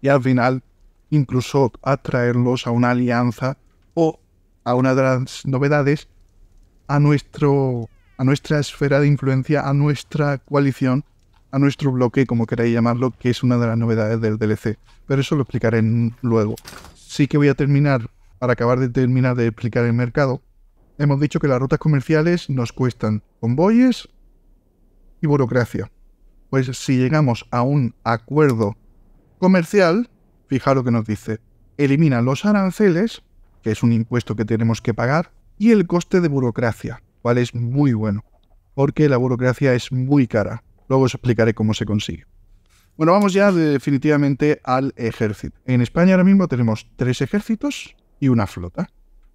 y al final incluso atraerlos a una alianza o a una de las novedades a, nuestro, a nuestra esfera de influencia, a nuestra coalición, a nuestro bloque, como queráis llamarlo, que es una de las novedades del DLC. Pero eso lo explicaré luego. Sí que voy a terminar, para acabar de terminar de explicar el mercado, Hemos dicho que las rutas comerciales nos cuestan convoyes y burocracia. Pues si llegamos a un acuerdo comercial, fijaros que nos dice, elimina los aranceles, que es un impuesto que tenemos que pagar, y el coste de burocracia, cual es muy bueno, porque la burocracia es muy cara. Luego os explicaré cómo se consigue. Bueno, vamos ya definitivamente al ejército. En España ahora mismo tenemos tres ejércitos y una flota.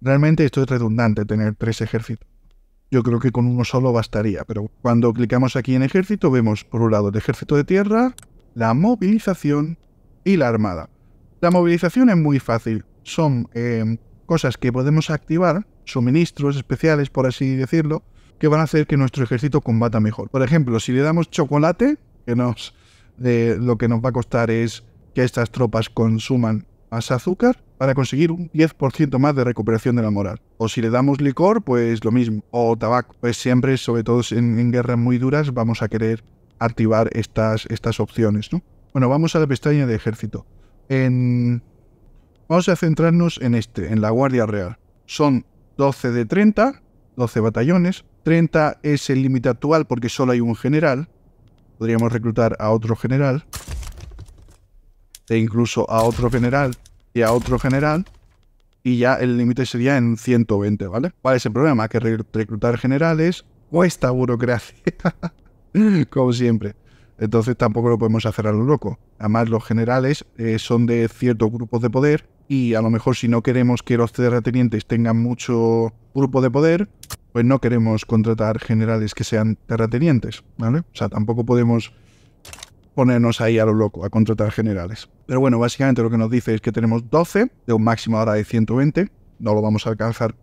Realmente esto es redundante, tener tres ejércitos. Yo creo que con uno solo bastaría, pero cuando clicamos aquí en ejército vemos por un lado el ejército de tierra, la movilización y la armada. La movilización es muy fácil, son eh, cosas que podemos activar, suministros especiales por así decirlo, que van a hacer que nuestro ejército combata mejor. Por ejemplo, si le damos chocolate, que nos, lo que nos va a costar es que estas tropas consuman más azúcar para conseguir un 10% más de recuperación de la moral. O si le damos licor, pues lo mismo. O tabaco. Pues siempre, sobre todo en, guerras muy duras, vamos a querer activar estas, estas opciones, ¿no? Bueno, vamos a la pestaña de ejército. En... Vamos a centrarnos en este, en la Guardia Real. Son 12 de 30, 12 batallones. 30 es el límite actual porque solo hay un general. Podríamos reclutar a otro general e incluso a otro general y a otro general. Y ya el límite sería en 120, ¿vale? ¿Cuál es el problema? Que reclutar generales cuesta burocracia, como siempre. Entonces tampoco lo podemos hacer a lo loco. Además, los generales eh, son de ciertos grupos de poder y a lo mejor si no queremos que los terratenientes tengan mucho grupo de poder, pues no queremos contratar generales que sean terratenientes, ¿vale? O sea, tampoco podemos ponernos ahí a lo loco, a contratar generales. Pero bueno, básicamente lo que nos dice es que tenemos 12 de un máximo ahora de 120. No lo vamos a alcanzar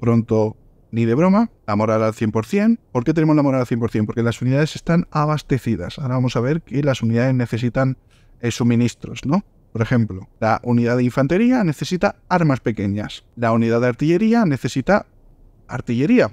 pronto ni de broma. La moral al 100%. ¿Por qué tenemos la moral al 100%? Porque las unidades están abastecidas. Ahora vamos a ver que las unidades necesitan eh, suministros, ¿no? Por ejemplo, la unidad de infantería necesita armas pequeñas. La unidad de artillería necesita artillería.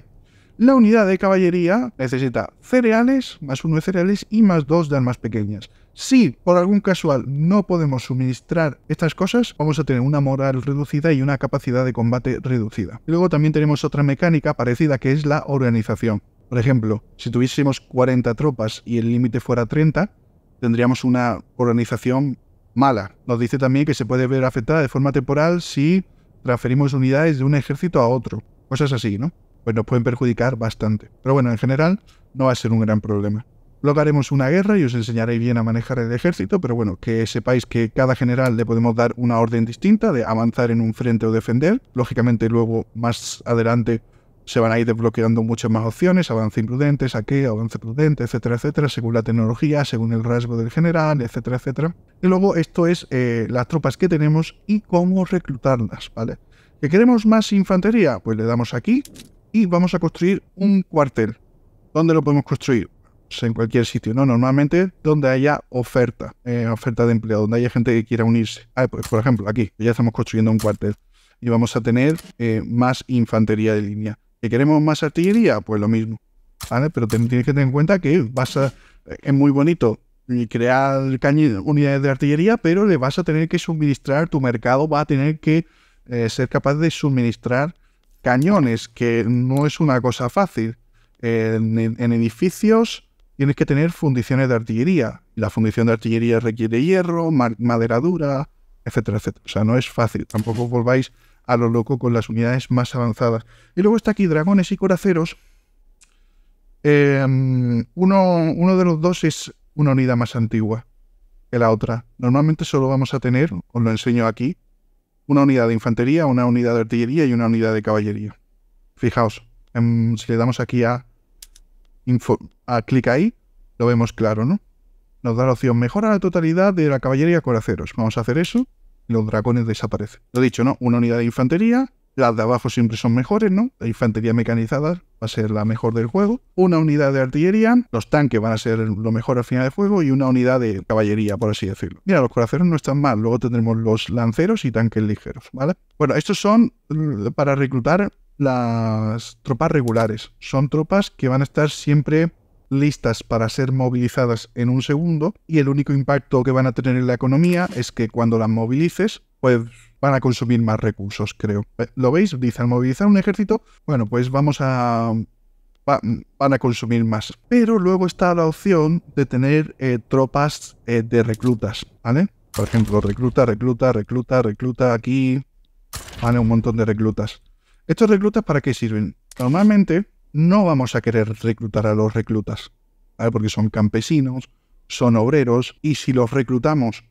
La unidad de caballería necesita cereales, más uno de cereales y más dos de armas pequeñas. Si por algún casual no podemos suministrar estas cosas, vamos a tener una moral reducida y una capacidad de combate reducida. luego también tenemos otra mecánica parecida que es la organización. Por ejemplo, si tuviésemos 40 tropas y el límite fuera 30, tendríamos una organización mala. Nos dice también que se puede ver afectada de forma temporal si transferimos unidades de un ejército a otro. Cosas así, ¿no? pues nos pueden perjudicar bastante. Pero bueno, en general no va a ser un gran problema. Luego haremos una guerra y os enseñaré bien a manejar el ejército, pero bueno, que sepáis que cada general le podemos dar una orden distinta de avanzar en un frente o defender. Lógicamente luego más adelante se van a ir desbloqueando muchas más opciones, avance imprudente, saqueo, avance prudente, etcétera, etcétera, según la tecnología, según el rasgo del general, etcétera, etcétera. Y luego esto es eh, las tropas que tenemos y cómo reclutarlas, ¿vale? ¿Que queremos más infantería? Pues le damos aquí y vamos a construir un cuartel. ¿Dónde lo podemos construir? Pues, en cualquier sitio, ¿no? Normalmente donde haya oferta, eh, oferta de empleo, donde haya gente que quiera unirse. Ah, pues por ejemplo, aquí, ya estamos construyendo un cuartel y vamos a tener eh, más infantería de línea. ¿Que queremos más artillería? Pues lo mismo. ¿Vale? Pero tienes que tener en cuenta que vas es muy bonito eh, crear unidades de artillería, pero le vas a tener que suministrar, tu mercado va a tener que ser capaz de suministrar cañones, que no es una cosa fácil. En, edificios tienes que tener fundiciones de artillería. La fundición de artillería requiere hierro, madera dura, etcétera, etcétera. O sea, no es fácil. Tampoco volváis a lo loco con las unidades más avanzadas. Y luego está aquí dragones y coraceros. Eh, uno, uno de los dos es una unidad más antigua que la otra. Normalmente solo vamos a tener, os lo enseño aquí, una unidad de infantería, una unidad de artillería y una unidad de caballería. Fijaos, em, si le damos aquí a, a clic ahí, lo vemos claro, ¿no? Nos da la opción mejora la totalidad de la caballería coraceros. Vamos a hacer eso y los dragones desaparecen. Lo dicho, ¿no? Una unidad de infantería, las de abajo siempre son mejores, ¿no? La infantería mecanizada va a ser la mejor del juego. Una unidad de artillería, los tanques van a ser lo mejor al final del juego y una unidad de caballería, por así decirlo. Mira, los coraceros no están mal. Luego tendremos los lanceros y tanques ligeros, ¿vale? Bueno, estos son mm, para reclutar las tropas regulares. Son tropas que van a estar siempre listas para ser movilizadas en un segundo y el único impacto que van a tener en la economía es que cuando las movilices pues van a consumir más recursos, creo. Eh, ¿Lo veis? Dice, al movilizar un ejército, bueno, pues vamos a... van a consumir más. Pero luego está la opción de tener eh, tropas eh, de reclutas, ¿vale? Por ejemplo, recluta, recluta, recluta, recluta aquí. Vale, un montón de reclutas. ¿Estos reclutas para qué sirven? Normalmente no vamos a querer reclutar a los reclutas, ¿vale? Porque son campesinos, son obreros, y si los reclutamos,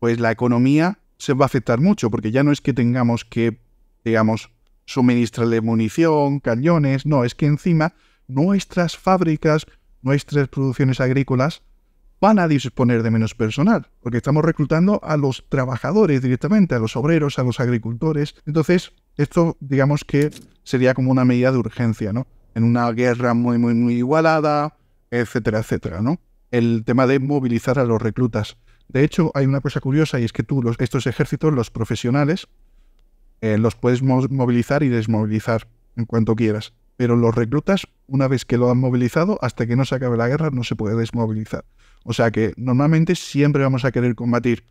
pues la economía se va a afectar mucho, porque ya no es que tengamos que, digamos, suministrarle munición, cañones, no, es que encima nuestras fábricas, nuestras producciones agrícolas van a disponer de menos personal, porque estamos reclutando a los trabajadores directamente, a los obreros, a los agricultores. Entonces, esto digamos que sería como una medida de urgencia, ¿no? En una guerra muy, muy, muy igualada, etcétera, etcétera, ¿no? El tema de movilizar a los reclutas. De hecho, hay una cosa curiosa y es que tú estos ejércitos, los profesionales, eh, los puedes movilizar y desmovilizar en cuanto quieras. Pero los reclutas, una vez que lo han movilizado, hasta que no se acabe la guerra, no se puede desmovilizar. O sea que normalmente siempre vamos a querer combatir,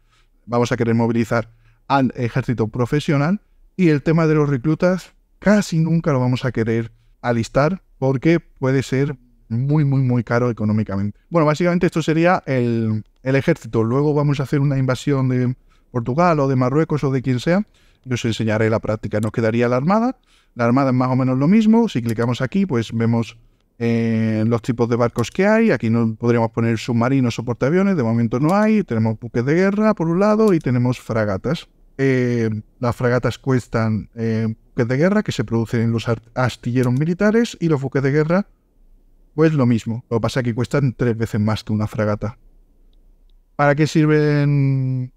vamos a querer movilizar al ejército profesional y el tema de los reclutas casi nunca lo vamos a querer alistar porque puede ser muy, muy, muy caro económicamente. Bueno, básicamente esto sería el, ejército. Luego vamos a hacer una invasión de Portugal o de Marruecos o de quien sea. Yo os enseñaré la práctica. Nos quedaría la armada. La armada es más o menos lo mismo. Si clicamos aquí, pues vemos eh, los tipos de barcos que hay. Aquí no podríamos poner submarinos o portaaviones. De momento no hay. Tenemos buques de guerra por un lado y tenemos fragatas. Eh, las fragatas cuestan eh, buques de guerra que se producen en los astilleros militares y los buques de guerra pues lo mismo, lo que pasa es que cuestan tres veces más que una fragata. ¿Para qué sirven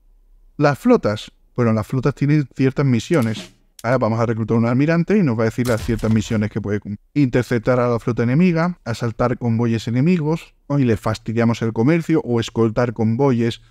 las flotas? Bueno, las flotas tienen ciertas misiones. Ahora vamos a reclutar un almirante y nos va a decir las ciertas misiones que puede cumplir. Interceptar a la flota enemiga, asaltar convoyes enemigos, y le fastidiamos el comercio, o escoltar convoyes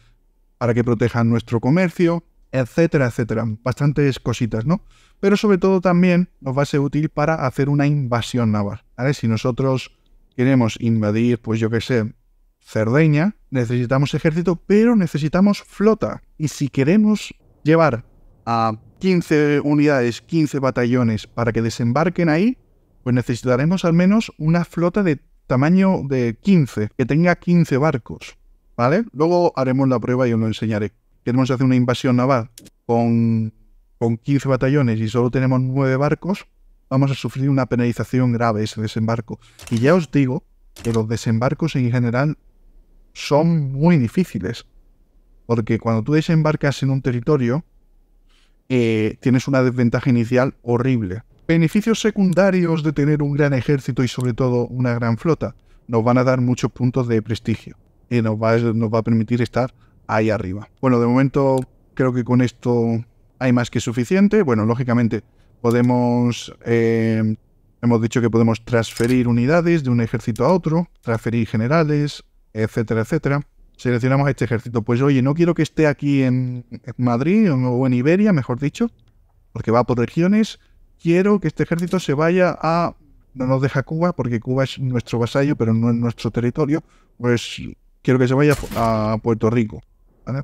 para que protejan nuestro comercio, etcétera, etcétera. Bastantes cositas, ¿no? Pero sobre todo también nos va a ser útil para hacer una invasión naval. Si nosotros queremos invadir, pues yo qué sé, Cerdeña, necesitamos ejército, pero necesitamos flota. Y si queremos llevar a 15 unidades, 15 batallones para que desembarquen ahí, pues necesitaremos al menos una flota de tamaño de 15, que tenga 15 barcos, ¿vale? Luego haremos la prueba y os lo enseñaré. Queremos hacer una invasión naval con, con 15 batallones y solo tenemos 9 barcos, vamos a sufrir una penalización grave ese desembarco. Y ya os digo que los desembarcos en general son muy difíciles. Porque cuando tú desembarcas en un territorio, eh, tienes una desventaja inicial horrible. Beneficios secundarios de tener un gran ejército y sobre todo una gran flota. Nos van a dar muchos puntos de prestigio. Y nos va, nos va a permitir estar ahí arriba. Bueno, de momento creo que con esto hay más que suficiente. Bueno, lógicamente Podemos. Eh, hemos dicho que podemos transferir unidades de un ejército a otro, transferir generales, etcétera, etcétera. Seleccionamos a este ejército. Pues oye, no quiero que esté aquí en Madrid o en Iberia, mejor dicho, porque va por regiones. Quiero que este ejército se vaya a. No nos deja Cuba, porque Cuba es nuestro vasallo, pero no es nuestro territorio. Pues quiero que se vaya a Puerto Rico.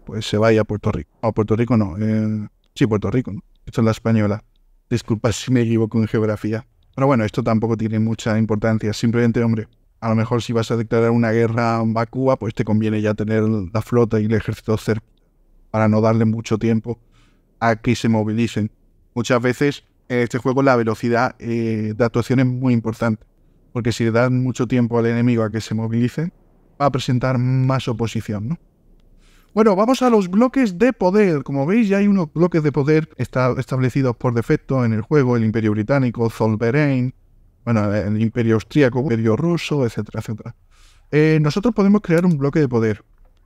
Pues se vaya a Puerto Rico. A Puerto Rico no. Eh, sí, Puerto Rico, Esto es la española. Disculpa si me equivoco en geografía. Pero bueno, esto tampoco tiene mucha importancia. Simplemente, hombre, a lo mejor si vas a declarar una guerra a Cuba, ah, pues te conviene ya tener la flota y el ejército cerca para no darle mucho tiempo a que se movilicen. Muchas veces en este juego la velocidad eh, de actuación es muy importante, porque si le dan mucho tiempo al enemigo a que se movilice, va a presentar más oposición, ¿no? Bueno, vamos a los bloques de poder. Como veis, ya hay unos bloques de poder establecidos por defecto en el juego. El Imperio Británico, Zolverein, bueno, el Imperio Austríaco, el Imperio Ruso, etcétera, etcétera. Eh, nosotros podemos crear un bloque de poder,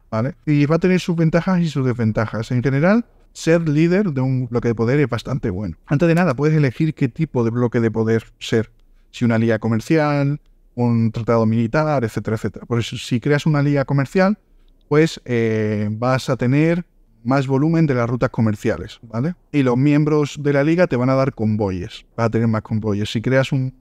¿vale? Y va a tener sus ventajas y sus desventajas. En general, ser líder de un bloque de poder es bastante bueno. Antes de nada, puedes elegir qué tipo de bloque de poder ser. Si una liga comercial, un tratado militar, etcétera, etcétera. Por eso, si creas una liga comercial, pues eh, vas a tener más volumen de las rutas comerciales, ¿vale? Y los miembros de la liga te van a dar convoyes, vas a tener más convoyes. Si creas un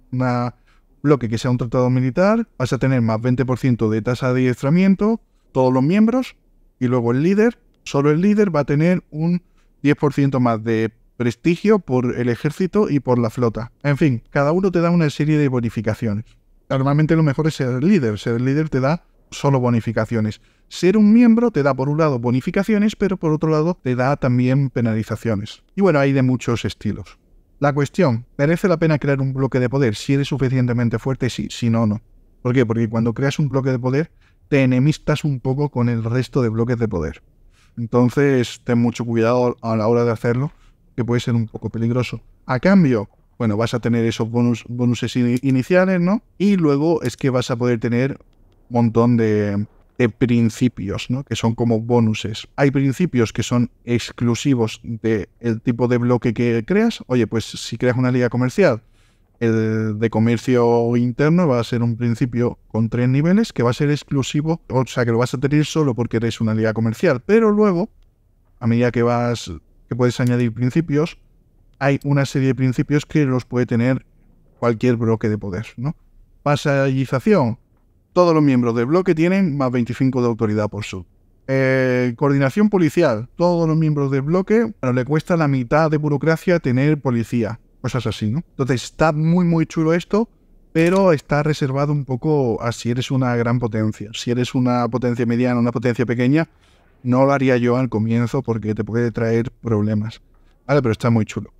bloque que sea un tratado militar, vas a tener más 20% de tasa de adiestramiento, todos los miembros, y luego el líder, solo el líder va a tener un 10% más de prestigio por el ejército y por la flota. En fin, cada uno te da una serie de bonificaciones. Normalmente lo mejor es ser el líder, ser el líder te da solo bonificaciones. Ser un miembro te da por un lado bonificaciones, pero por otro lado te da también penalizaciones. Y bueno, hay de muchos estilos. La cuestión, ¿merece la pena crear un bloque de poder? Si eres suficientemente fuerte, sí, si no, no. ¿Por qué? Porque cuando creas un bloque de poder, te enemistas un poco con el resto de bloques de poder. Entonces, ten mucho cuidado a la hora de hacerlo, que puede ser un poco peligroso. A cambio, bueno, vas a tener esos bonus, bonuses iniciales, ¿no? Y luego es que vas a poder tener montón de, principios, ¿no? que son como bonuses. Hay principios que son exclusivos del el tipo de bloque que creas. Oye, pues si creas una liga comercial, el de comercio interno va a ser un principio con tres niveles que va a ser exclusivo, o sea que lo vas a tener solo porque eres una liga comercial. Pero luego, a medida que vas, que puedes añadir principios, hay una serie de principios que los puede tener cualquier bloque de poder, ¿no? Pasallización, todos los miembros del bloque tienen más 25 de autoridad por sub. Eh, coordinación policial. Todos los miembros del bloque bueno, le cuesta la mitad de burocracia tener policía. Cosas así, ¿no? Entonces está muy, muy chulo esto, pero está reservado un poco a si eres una gran potencia. Si eres una potencia mediana, una potencia pequeña, no lo haría yo al comienzo porque te puede traer problemas. Vale, pero está muy chulo.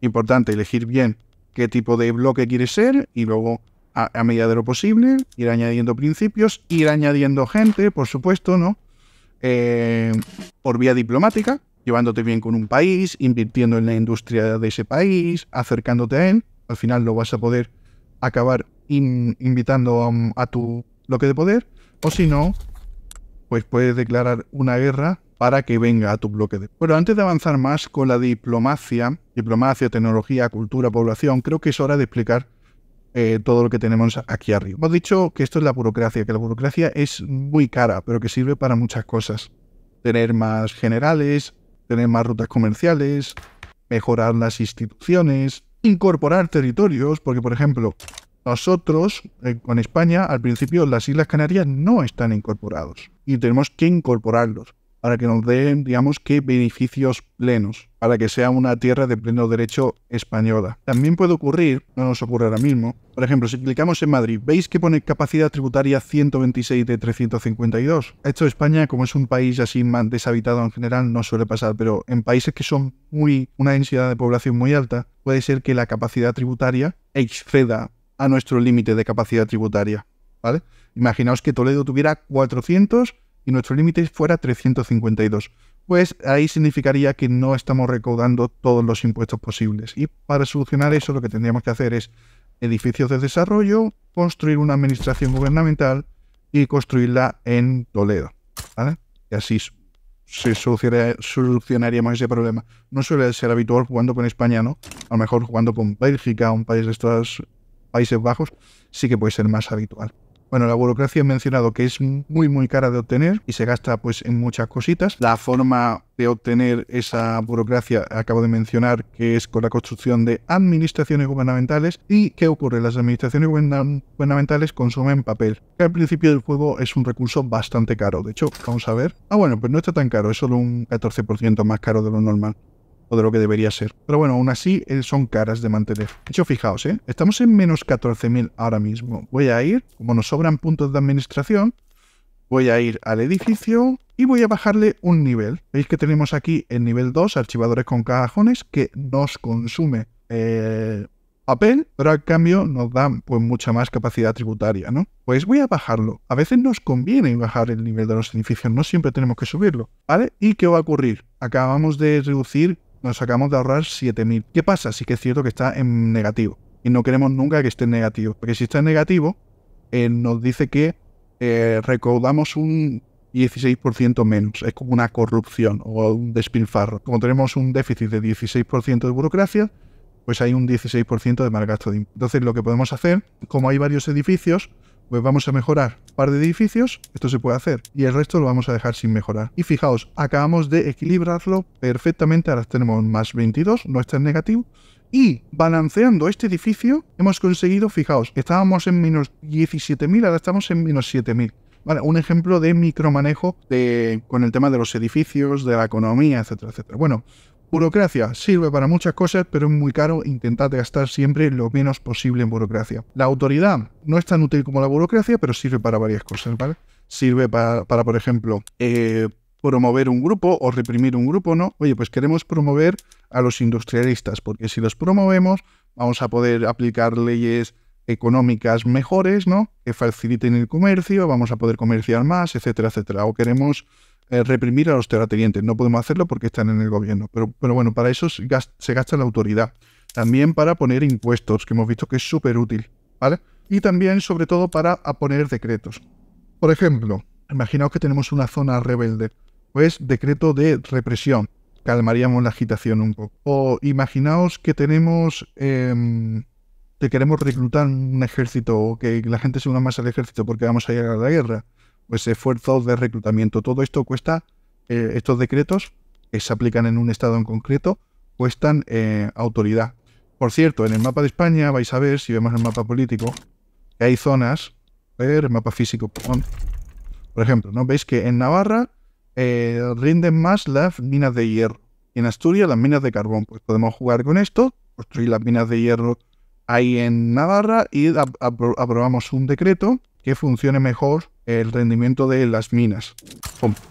Importante elegir bien qué tipo de bloque quieres ser y luego a, medida de lo posible, ir añadiendo principios, ir añadiendo gente, por supuesto, ¿no? Eh, por vía diplomática, llevándote bien con un país, invirtiendo en la industria de ese país, acercándote a él. Al final lo vas a poder acabar invitando a, tu bloque de poder. O si no, pues puedes declarar una guerra para que venga a tu bloque de... Pero antes de avanzar más con la diplomacia, diplomacia, tecnología, cultura, población, creo que es hora de explicar eh, todo lo que tenemos aquí arriba. Hemos dicho que esto es la burocracia, que la burocracia es muy cara, pero que sirve para muchas cosas. Tener más generales, tener más rutas comerciales, mejorar las instituciones, incorporar territorios, porque por ejemplo, nosotros eh, con España al principio las Islas Canarias no están incorporados y tenemos que incorporarlos para que nos den, digamos, que beneficios plenos, para que sea una tierra de pleno derecho española. También puede ocurrir, no nos ocurre ahora mismo, por ejemplo, si clicamos en Madrid, veis que pone capacidad tributaria 126 de 352. Esto España, como es un país así más deshabitado en general, no suele pasar, pero en países que son muy, una densidad de población muy alta, puede ser que la capacidad tributaria exceda a nuestro límite de capacidad tributaria, ¿vale? Imaginaos que Toledo tuviera 400 y nuestro límite fuera 352. Pues ahí significaría que no estamos recaudando todos los impuestos posibles. Y para solucionar eso lo que tendríamos que hacer es edificios de desarrollo, construir una administración gubernamental y construirla en Toledo. Y así se solucionaría, solucionaríamos ese problema. No suele ser habitual jugando con España, ¿no? A lo mejor jugando con Bélgica, un país de estos Países Bajos, sí que puede ser más habitual. Bueno, la burocracia he mencionado que es muy muy cara de obtener y se gasta pues en muchas cositas. La forma de obtener esa burocracia acabo de mencionar que es con la construcción de administraciones gubernamentales y ¿qué ocurre? Las administraciones gubernamentales consumen papel, que al principio del juego es un recurso bastante caro. De hecho, vamos a ver. Ah, bueno, pues no está tan caro, es solo un 14% más caro de lo normal o de lo que debería ser. Pero bueno, aún así eh, son caras de mantener. De hecho, fijaos, ¿eh? estamos en menos 14.000 ahora mismo. Voy a ir, como nos sobran puntos de administración, voy a ir al edificio y voy a bajarle un nivel. Veis que tenemos aquí el nivel 2, archivadores con cajones, que nos consume eh, papel, pero al cambio nos dan pues mucha más capacidad tributaria, ¿no? Pues voy a bajarlo. A veces nos conviene bajar el nivel de los edificios, no siempre tenemos que subirlo, ¿vale? ¿Y qué va a ocurrir? Acabamos de reducir nos acabamos de ahorrar 7.000. ¿Qué pasa? Sí que es cierto que está en negativo. Y no queremos nunca que esté en negativo. Porque si está en negativo, eh, nos dice que eh, recaudamos un 16% menos. Es como una corrupción o un despilfarro. Como tenemos un déficit de 16% de burocracia, pues hay un 16% de mal gasto Entonces lo que podemos hacer, como hay varios edificios, pues vamos a mejorar un par de edificios, esto se puede hacer, y el resto lo vamos a dejar sin mejorar. Y fijaos, acabamos de equilibrarlo perfectamente, ahora tenemos más 22, no está en negativo, y balanceando este edificio hemos conseguido, fijaos, estábamos en menos 17.000, ahora estamos en menos 7.000. Vale, un ejemplo de micromanejo de, con el tema de los edificios, de la economía, etcétera, etcétera. Bueno, Burocracia sirve para muchas cosas, pero es muy caro. Intentad gastar siempre lo menos posible en burocracia. La autoridad no es tan útil como la burocracia, pero sirve para varias cosas, ¿vale? Sirve para, por ejemplo, eh, promover un grupo o reprimir un grupo, ¿no? Oye, pues queremos promover a los industrialistas, porque si los promovemos, vamos a poder aplicar leyes económicas mejores, ¿no? Que faciliten el comercio, vamos a poder comerciar más, etcétera, etcétera. O queremos eh, reprimir a los terratenientes. No podemos hacerlo porque están en el gobierno. Pero, pero bueno, para eso se gasta, la autoridad. También para poner impuestos, que hemos visto que es súper útil. ¿Vale? Y también, sobre todo, para poner decretos. Por ejemplo, imaginaos que tenemos una zona rebelde. Pues decreto de represión. Calmaríamos la agitación un poco. O imaginaos que tenemos. Em, que queremos reclutar un ejército o que la gente se una más al ejército porque vamos a llegar a la guerra pues, esfuerzos de reclutamiento. Todo esto cuesta, eh, estos decretos que se aplican en un estado en concreto, cuestan eh, autoridad. Por cierto, en el mapa de España vais a ver, si vemos el mapa político, hay zonas, a ver, el mapa físico, Por ejemplo, ¿no? Veis que en Navarra eh, rinden más las minas de hierro. Y en Asturias las minas de carbón. Pues podemos jugar con esto, construir las minas de hierro ahí en Navarra y aprobamos un decreto que funcione mejor el rendimiento de las minas.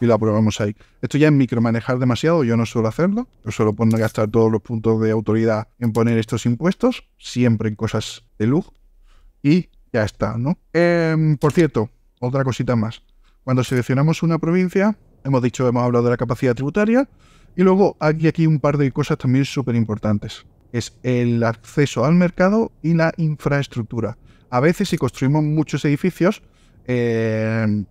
y lo probamos ahí. Esto ya es micromanejar demasiado, yo no suelo hacerlo. Yo suelo poner gastar todos los puntos de autoridad en poner estos impuestos, siempre en cosas de luz. Y ya está, ¿no? Em, por cierto, otra cosita más. Cuando seleccionamos una provincia, hemos dicho, hemos hablado de la capacidad tributaria. Y luego hay aquí un par de cosas también súper importantes. Es el acceso al mercado y la infraestructura a veces si construimos muchos edificios, eh,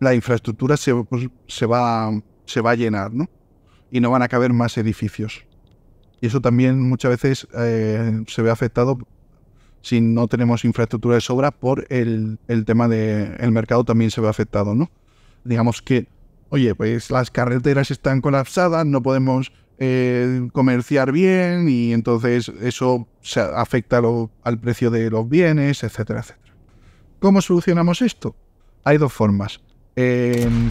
la infraestructura pues, se, va, se va a llenar, ¿no? Y no van a caber más edificios. Y eso también muchas veces eh, se ve afectado si no tenemos infraestructura de sobra por el, tema del mercado también se ve afectado, ¿no? Digamos que, oye, pues las carreteras están colapsadas, no podemos eh, comerciar bien y entonces eso afecta al precio de los bienes, etcétera, etcétera. ¿Cómo solucionamos esto? Hay dos formas. Em,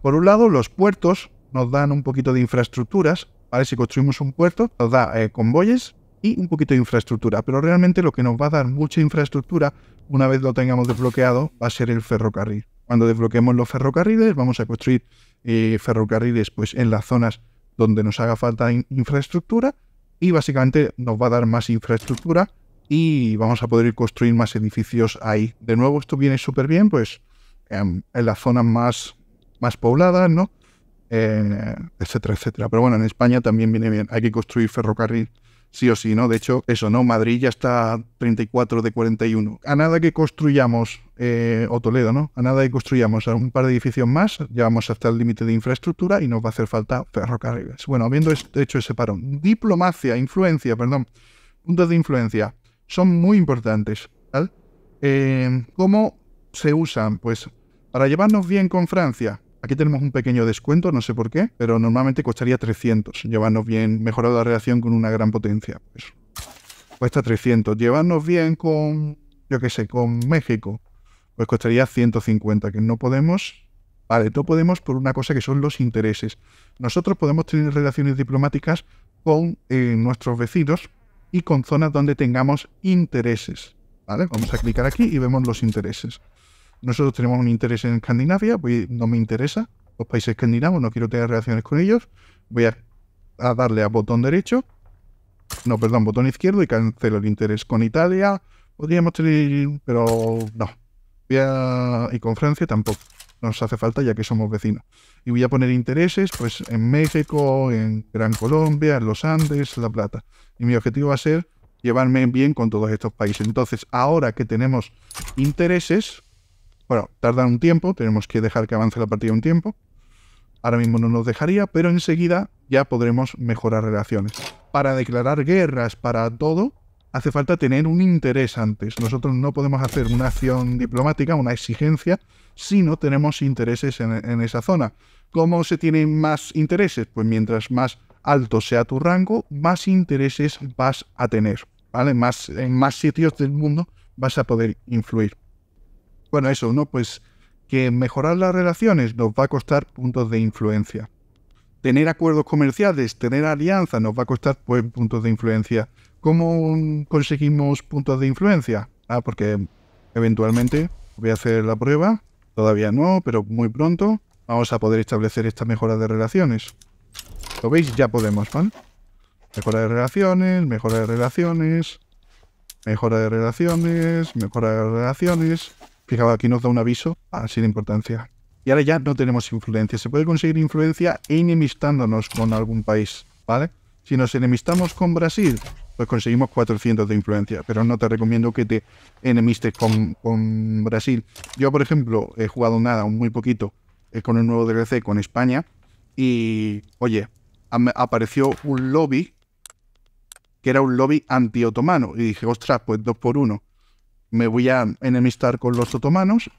por un lado, los puertos nos dan un poquito de infraestructuras. Si construimos un puerto, nos da eh, convoyes y un poquito de infraestructura. Pero realmente lo que nos va a dar mucha infraestructura, una vez lo tengamos desbloqueado, va a ser el ferrocarril. Cuando desbloqueemos los ferrocarriles, vamos a construir eh, ferrocarriles pues, en las zonas donde nos haga falta infraestructura y básicamente nos va a dar más infraestructura y vamos a poder construir más edificios ahí. De nuevo, esto viene súper bien, pues em, en, las zonas más, más pobladas, ¿no? Eh, etcétera, etcétera. Pero bueno, en España también viene bien. Hay que construir ferrocarril sí o sí, ¿no? De hecho, eso, ¿no? Madrid ya está 34 de 41. A nada que construyamos, eh, o Toledo, ¿no? A nada que construyamos un par de edificios más, ya vamos hasta el límite de infraestructura y nos va a hacer falta ferrocarriles. Bueno, habiendo hecho ese parón, diplomacia, influencia, perdón, puntos de influencia, son muy importantes, eh, ¿Cómo se usan? Pues para llevarnos bien con Francia, Aquí tenemos un pequeño descuento, no sé por qué, pero normalmente costaría 300. Llevarnos bien, mejorado la relación con una gran potencia. Pues cuesta 300. Llevarnos bien con, yo qué sé, con México, pues costaría 150, que no podemos. Vale, no podemos por una cosa que son los intereses. Nosotros podemos tener relaciones diplomáticas con eh, nuestros vecinos y con zonas donde tengamos intereses. ¿Vale? Vamos a clicar aquí y vemos los intereses nosotros tenemos un interés en Escandinavia, pues no me interesa los países escandinavos, no quiero tener relaciones con ellos, voy a, darle a botón derecho, no, perdón, botón izquierdo y cancelo el interés con Italia, podríamos tener, pero no, y con Francia tampoco, nos hace falta ya que somos vecinos. Y voy a poner intereses pues en México, en Gran Colombia, en los Andes, La Plata. Y mi objetivo va a ser llevarme bien con todos estos países. Entonces, ahora que tenemos intereses, bueno, tardan un tiempo, tenemos que dejar que avance la partida un tiempo. Ahora mismo no nos dejaría, pero enseguida ya podremos mejorar relaciones. Para declarar guerras, para todo, hace falta tener un interés antes. Nosotros no podemos hacer una acción diplomática, una exigencia, si no tenemos intereses en, esa zona. ¿Cómo se tienen más intereses? Pues mientras más alto sea tu rango, más intereses vas a tener, ¿vale? Más, en más sitios del mundo vas a poder influir. Bueno, eso, ¿no? Pues que mejorar las relaciones nos va a costar puntos de influencia. Tener acuerdos comerciales, tener alianzas nos va a costar puntos de influencia. ¿Cómo conseguimos puntos de influencia? Ah, porque eventualmente voy a hacer la prueba. Todavía no, pero muy pronto vamos a poder establecer esta mejora de relaciones. ¿Lo veis? Ya podemos, ¿vale? Mejora de relaciones, mejora de relaciones, mejora de relaciones, mejora de relaciones. Fijaos, aquí nos da un aviso, así de importancia. Y ahora ya no tenemos influencia. Se puede conseguir influencia enemistándonos con algún país, ¿vale? Si nos enemistamos con Brasil, pues conseguimos 400 de influencia, pero no te recomiendo que te enemistes con, Brasil. Yo, por ejemplo, he jugado nada, muy poquito, eh, con el nuevo DLC con España, y, oye, apareció un lobby que era un lobby anti-otomano, y dije, ostras, pues dos por uno me voy a enemistar con los otomanos,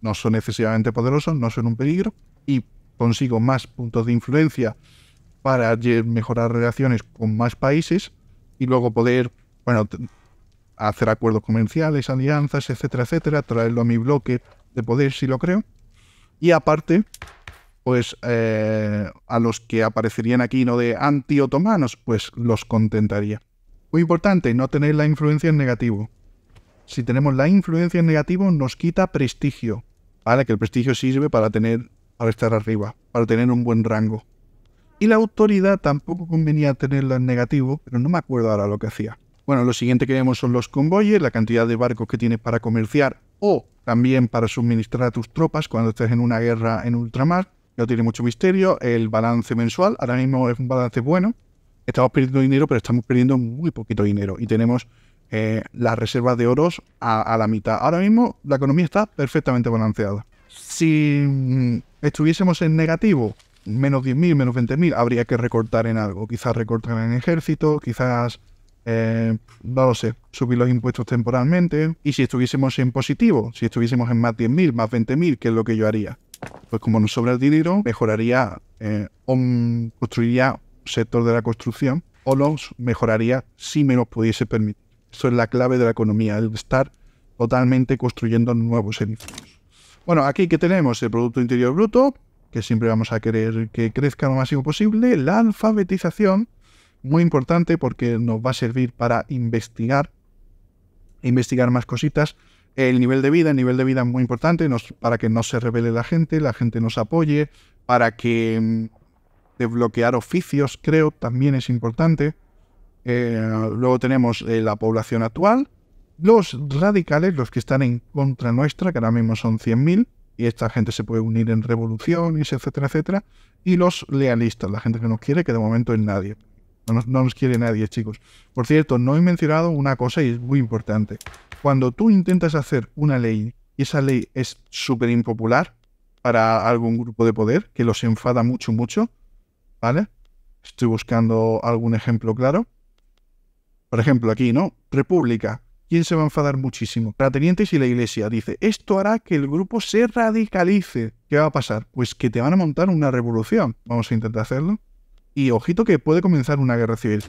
no son excesivamente poderosos, no son un peligro, y consigo más puntos de influencia para mejorar relaciones con más países y luego poder, bueno, hacer acuerdos comerciales, alianzas, etcétera, etcétera, traerlo a mi bloque de poder si lo creo. Y aparte, pues eh, a los que aparecerían aquí no de anti-otomanos, pues los contentaría. Muy importante, no tener la influencia en negativo si tenemos la influencia en negativo, nos quita prestigio. ¿Vale? Que el prestigio sirve para tener, para estar arriba, para tener un buen rango. Y la autoridad tampoco convenía tenerla en negativo, pero no me acuerdo ahora lo que hacía. Bueno, lo siguiente que vemos son los convoyes, la cantidad de barcos que tienes para comerciar o también para suministrar a tus tropas cuando estés en una guerra en ultramar. No tiene mucho misterio. El balance mensual, ahora mismo es un balance bueno. Estamos perdiendo dinero, pero estamos perdiendo muy poquito dinero. Y tenemos eh, las reservas de oros a, la mitad. Ahora mismo la economía está perfectamente balanceada. Si mm, estuviésemos en negativo, menos 10.000, menos 20.000, habría que recortar en algo. Quizás recortar en ejército, quizás, eh, no lo sé, subir los impuestos temporalmente. Y si estuviésemos en positivo, si estuviésemos en más 10.000, más 20.000, ¿qué es lo que yo haría? Pues como nos sobra el dinero, mejoraría, eh, o construiría sector de la construcción o los mejoraría si me los pudiese permitir. Eso es la clave de la economía, el estar totalmente construyendo nuevos edificios. Bueno, aquí que tenemos el Producto Interior Bruto, que siempre vamos a querer que crezca lo máximo posible, la alfabetización, muy importante porque nos va a servir para investigar, investigar más cositas, el nivel de vida, el nivel de vida es muy importante para que no se revele la gente, la gente nos apoye, para que mm, desbloquear oficios creo también es importante. Eh, luego tenemos eh, la población actual, los radicales, los que están en contra nuestra, que ahora mismo son 100.000, y esta gente se puede unir en revoluciones, etcétera, etcétera, y los lealistas, la gente que nos quiere, que de momento es nadie. No nos, no nos quiere nadie, chicos. Por cierto, no he mencionado una cosa y es muy importante. Cuando tú intentas hacer una ley y esa ley es súper impopular para algún grupo de poder, que los enfada mucho, mucho, ¿vale? Estoy buscando algún ejemplo claro por ejemplo, aquí, ¿no? República. ¿Quién se va a enfadar muchísimo? Tenientes y la iglesia. Dice, esto hará que el grupo se radicalice. ¿Qué va a pasar? Pues que te van a montar una revolución. Vamos a intentar hacerlo. Y ojito que puede comenzar una guerra civil.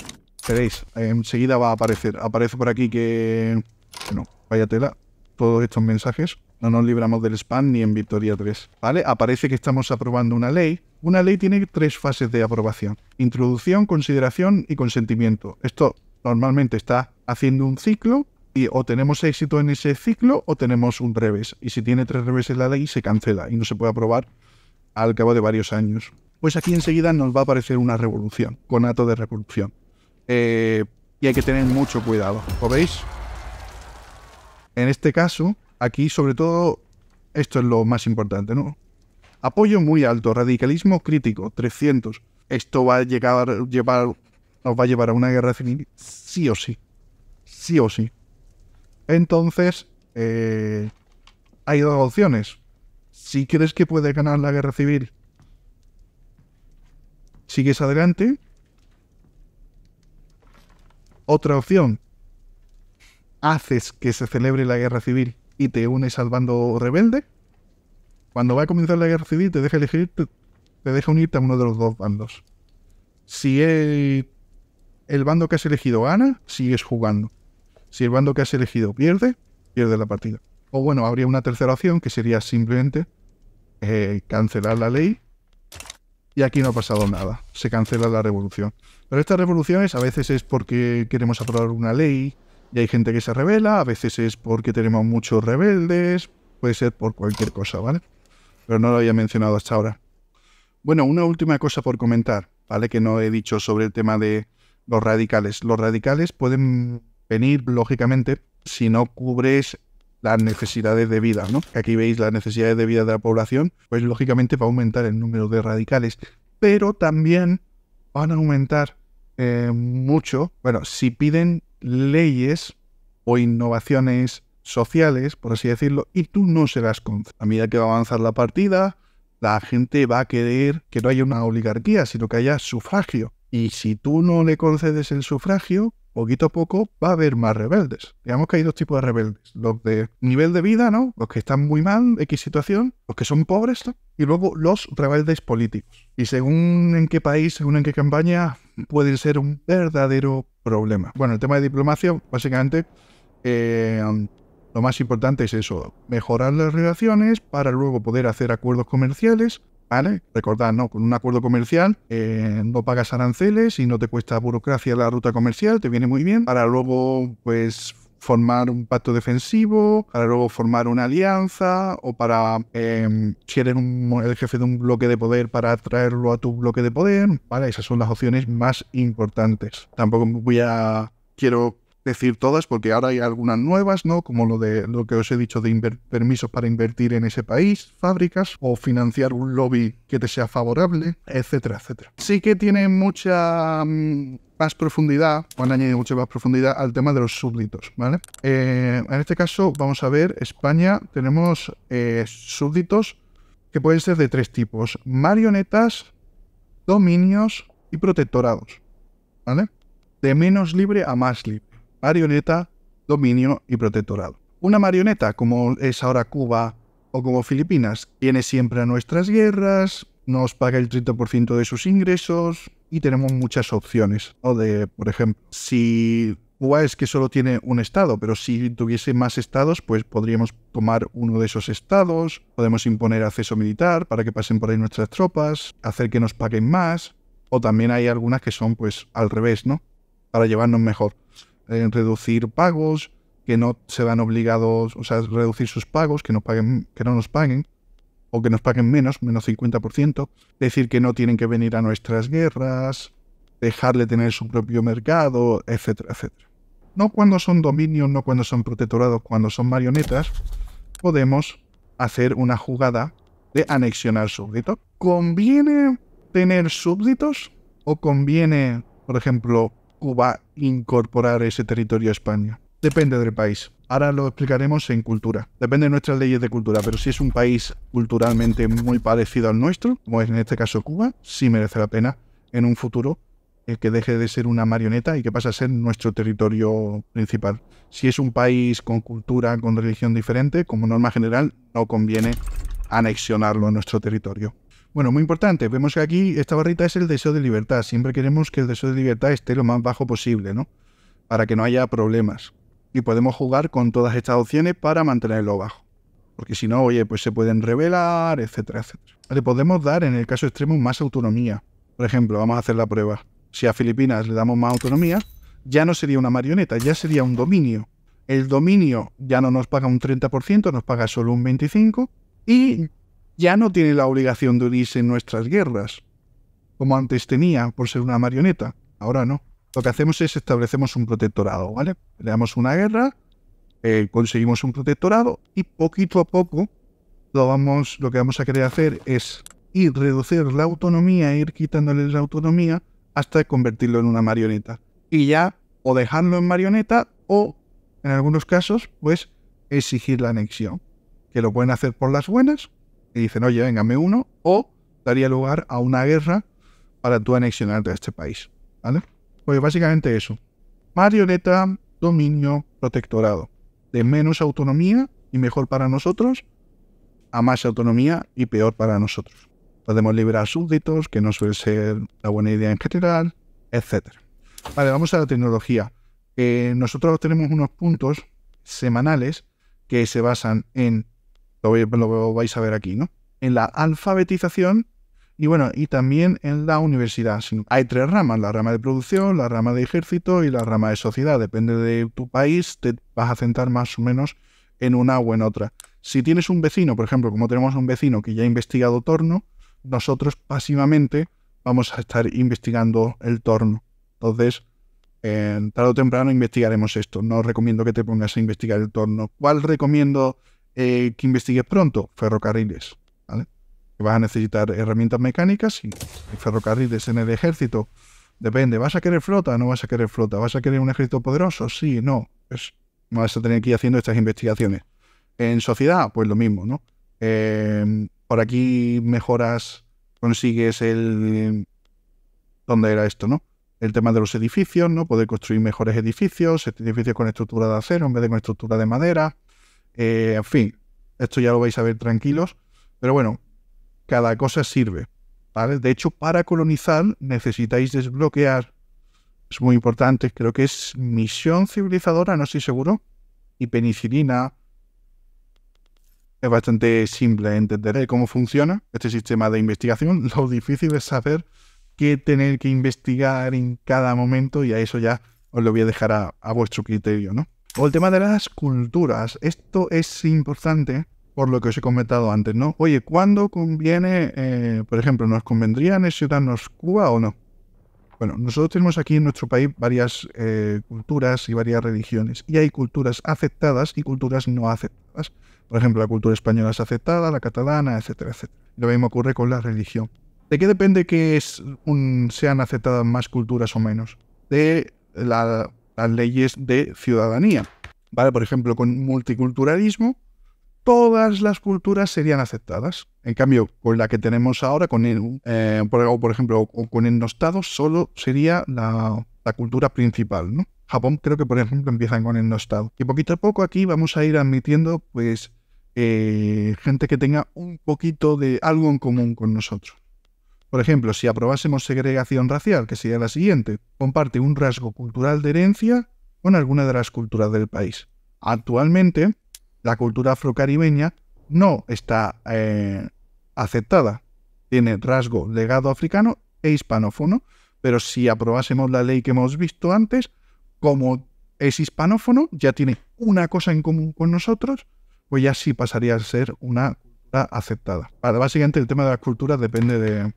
Veréis, enseguida va a aparecer. Aparece por aquí que... Bueno, vaya tela. Todos estos mensajes. No nos libramos del spam ni en Victoria 3. ¿Vale? Aparece que estamos aprobando una ley. Una ley tiene tres fases de aprobación. Introducción, consideración y consentimiento. Esto normalmente está haciendo un ciclo y o tenemos éxito en ese ciclo o tenemos un revés. Y si tiene tres reveses la ley, se cancela y no se puede aprobar al cabo de varios años. Pues aquí enseguida nos va a aparecer una revolución, con acto de revolución. Eh, y hay que tener mucho cuidado, ¿O veis? En este caso, aquí sobre todo, esto es lo más importante, ¿no? Apoyo muy alto, radicalismo crítico, 300. Esto va a llegar, llevar nos va a llevar a una guerra civil sí o sí. Sí o sí. Entonces, eh, hay dos opciones. Si crees que puede ganar la guerra civil, sigues adelante. Otra opción, haces que se celebre la guerra civil y te unes al bando rebelde. Cuando va a comenzar la guerra civil, te deja elegir, te, deja unirte a uno de los dos bandos. Si el bando que has elegido gana, sigues jugando. Si el bando que has elegido pierde, pierde la partida. O bueno, habría una tercera opción que sería simplemente eh, cancelar la ley. Y aquí no ha pasado nada. Se cancela la revolución. Pero estas revoluciones a veces es porque queremos aprobar una ley y hay gente que se revela. A veces es porque tenemos muchos rebeldes. Puede ser por cualquier cosa, ¿vale? Pero no lo había mencionado hasta ahora. Bueno, una última cosa por comentar, ¿vale? Que no he dicho sobre el tema de los radicales. Los radicales pueden venir, lógicamente, si no cubres las necesidades de vida, ¿no? Aquí veis las necesidades de vida de la población, pues lógicamente va a aumentar el número de radicales, pero también van a aumentar eh, mucho, bueno, si piden leyes o innovaciones sociales, por así decirlo, y tú no serás con. A medida que va a avanzar la partida, la gente va a querer que no haya una oligarquía, sino que haya sufragio. Y si tú no le concedes el sufragio, poquito a poco va a haber más rebeldes. Digamos que hay dos tipos de rebeldes. Los de nivel de vida, ¿no? Los que están muy mal, X situación, los que son pobres, Y luego los rebeldes políticos. Y según en qué país, según en qué campaña, pueden ser un verdadero problema. Bueno, el tema de diplomacia, básicamente, eh, lo más importante es eso, mejorar las relaciones para luego poder hacer acuerdos comerciales ¿vale? Recordad, ¿no? Con un acuerdo comercial eh, no pagas aranceles y no te cuesta burocracia la ruta comercial, te viene muy bien para luego, pues formar un pacto defensivo, para luego formar una alianza o para, em, si eres el jefe de un bloque de poder, para atraerlo a tu bloque de poder, ¿vale? Esas son las opciones más importantes. Tampoco voy a, quiero decir todas porque ahora hay algunas nuevas, ¿no? Como lo de lo que os he dicho de permisos para invertir en ese país, fábricas o financiar un lobby que te sea favorable, etcétera, etcétera. Sí que tiene mucha mm, más profundidad, o han añadido mucha más profundidad al tema de los súbditos, ¿vale? Eh, en este caso, vamos a ver, España tenemos eh, súbditos que pueden ser de tres tipos, marionetas, dominios y protectorados, ¿vale? De menos libre a más libre marioneta, dominio y protectorado. Una marioneta, como es ahora Cuba o como Filipinas, tiene siempre a nuestras guerras, nos paga el 30% de sus ingresos y tenemos muchas opciones. O de, por ejemplo, si Cuba es que solo tiene un estado, pero si tuviese más estados, pues podríamos tomar uno de esos estados, podemos imponer acceso militar para que pasen por ahí nuestras tropas, hacer que nos paguen más, o también hay algunas que son pues al revés, ¿no? Para llevarnos mejor reducir pagos, que no se van obligados, o sea, reducir sus pagos, que no, paguen, que no nos paguen, o que nos paguen menos, menos 50%, decir que no tienen que venir a nuestras guerras, dejarle tener su propio mercado, etcétera, etcétera. No cuando son dominios, no cuando son protectorados, cuando son marionetas, podemos hacer una jugada de anexionar súbditos. ¿Conviene tener súbditos? ¿O conviene, por ejemplo, Cuba incorporar ese territorio a España. Depende del país. Ahora lo explicaremos en cultura. Depende de nuestras leyes de cultura, pero si es un país culturalmente muy parecido al nuestro, como es en este caso Cuba, sí merece la pena en un futuro el eh, que deje de ser una marioneta y que pase a ser nuestro territorio principal. Si es un país con cultura, con religión diferente, como norma general, no conviene anexionarlo a nuestro territorio. Bueno, muy importante, vemos que aquí esta barrita es el deseo de libertad. Siempre queremos que el deseo de libertad esté lo más bajo posible, ¿no? Para que no haya problemas. Y podemos jugar con todas estas opciones para mantenerlo bajo. Porque si no, oye, pues se pueden revelar, etcétera, etcétera. Le podemos dar, en el caso extremo, más autonomía. Por ejemplo, vamos a hacer la prueba. Si a Filipinas le damos más autonomía, ya no sería una marioneta, ya sería un dominio. El dominio ya no nos paga un 30%, nos paga solo un 25%. Y ya no tiene la obligación de unirse en nuestras guerras, como antes tenía por ser una marioneta. Ahora no. Lo que hacemos es establecemos un protectorado, ¿vale? Le damos una guerra, eh, conseguimos un protectorado y poquito a poco lo, vamos, lo que vamos a querer hacer es ir reducir la autonomía, ir quitándoles la autonomía hasta convertirlo en una marioneta. Y ya o dejarlo en marioneta o, en algunos casos, pues exigir la anexión. Que lo pueden hacer por las buenas dicen, oye, véngame uno, o daría lugar a una guerra para tu anexionarte a este país. ¿Vale? Pues básicamente eso. Marioneta, dominio, protectorado. De menos autonomía y mejor para nosotros, a más autonomía y peor para nosotros. Podemos liberar súbditos, que no suele ser la buena idea en general, etc. Vale, vamos a la tecnología. nosotros tenemos unos puntos semanales que se basan en lo, vais a ver aquí, ¿no? En la alfabetización y bueno, y también en la universidad. Hay tres ramas, la rama de producción, la rama de ejército y la rama de sociedad. Depende de tu país, te vas a centrar más o menos en una o en otra. Si tienes un vecino, por ejemplo, como tenemos un vecino que ya ha investigado torno, nosotros pasivamente vamos a estar investigando el torno. Entonces, en eh, tarde o temprano investigaremos esto. No recomiendo que te pongas a investigar el torno. ¿Cuál recomiendo eh, que investigues pronto, ferrocarriles. Vas a necesitar herramientas mecánicas y, ferrocarriles en el ejército. Depende, ¿vas a querer flota o no vas a querer flota? ¿Vas a querer un ejército poderoso? Sí, no. vas a tener que ir haciendo estas investigaciones. En sociedad, pues lo mismo, ¿no? Em, por aquí mejoras, consigues el... ¿Dónde era esto, no? El tema de los edificios, ¿no? Poder construir mejores edificios, edificios con estructura de acero en vez de con estructura de madera. Eh, en fin, esto ya lo vais a ver tranquilos. Pero bueno, cada cosa sirve. ¿vale? De hecho, para colonizar necesitáis desbloquear. Es muy importante, creo que es misión civilizadora, no estoy seguro. Y penicilina. Es bastante simple entender ¿eh? cómo funciona este sistema de investigación. Lo difícil es saber qué tener que investigar en cada momento y a eso ya os lo voy a dejar a vuestro criterio, ¿no? O el tema de las culturas. Esto es importante por lo que os he comentado antes, ¿no? Oye, ¿cuándo conviene, eh, por ejemplo, nos convendría ciudadanos Cuba o no? Bueno, nosotros tenemos aquí en nuestro país varias eh, culturas y varias religiones, y hay culturas aceptadas y culturas no aceptadas. Por ejemplo, la cultura española es aceptada, la catalana, etcétera, etcétera. Lo mismo ocurre con la religión. ¿De qué depende que sean aceptadas más culturas o menos? De la las leyes de ciudadanía. ¿Vale? Por ejemplo, con multiculturalismo, todas las culturas serían aceptadas. En cambio, con la que tenemos ahora, con el, eh, por, ejemplo, con el Nostado, solo sería la, cultura principal, ¿no? Japón creo que, por ejemplo, empiezan con el Nostado. Y poquito a poco aquí vamos a ir admitiendo, pues, eh, gente que tenga un poquito de algo en común con nosotros. Por ejemplo, si aprobásemos segregación racial, que sería la siguiente, comparte un rasgo cultural de herencia con alguna de las culturas del país. Actualmente, la cultura afrocaribeña no está eh, aceptada. Tiene rasgo legado africano e hispanófono, pero si aprobásemos la ley que hemos visto antes, como es hispanófono, ya tiene una cosa en común con nosotros, pues ya sí pasaría a ser una cultura aceptada. básicamente el tema de las culturas depende de,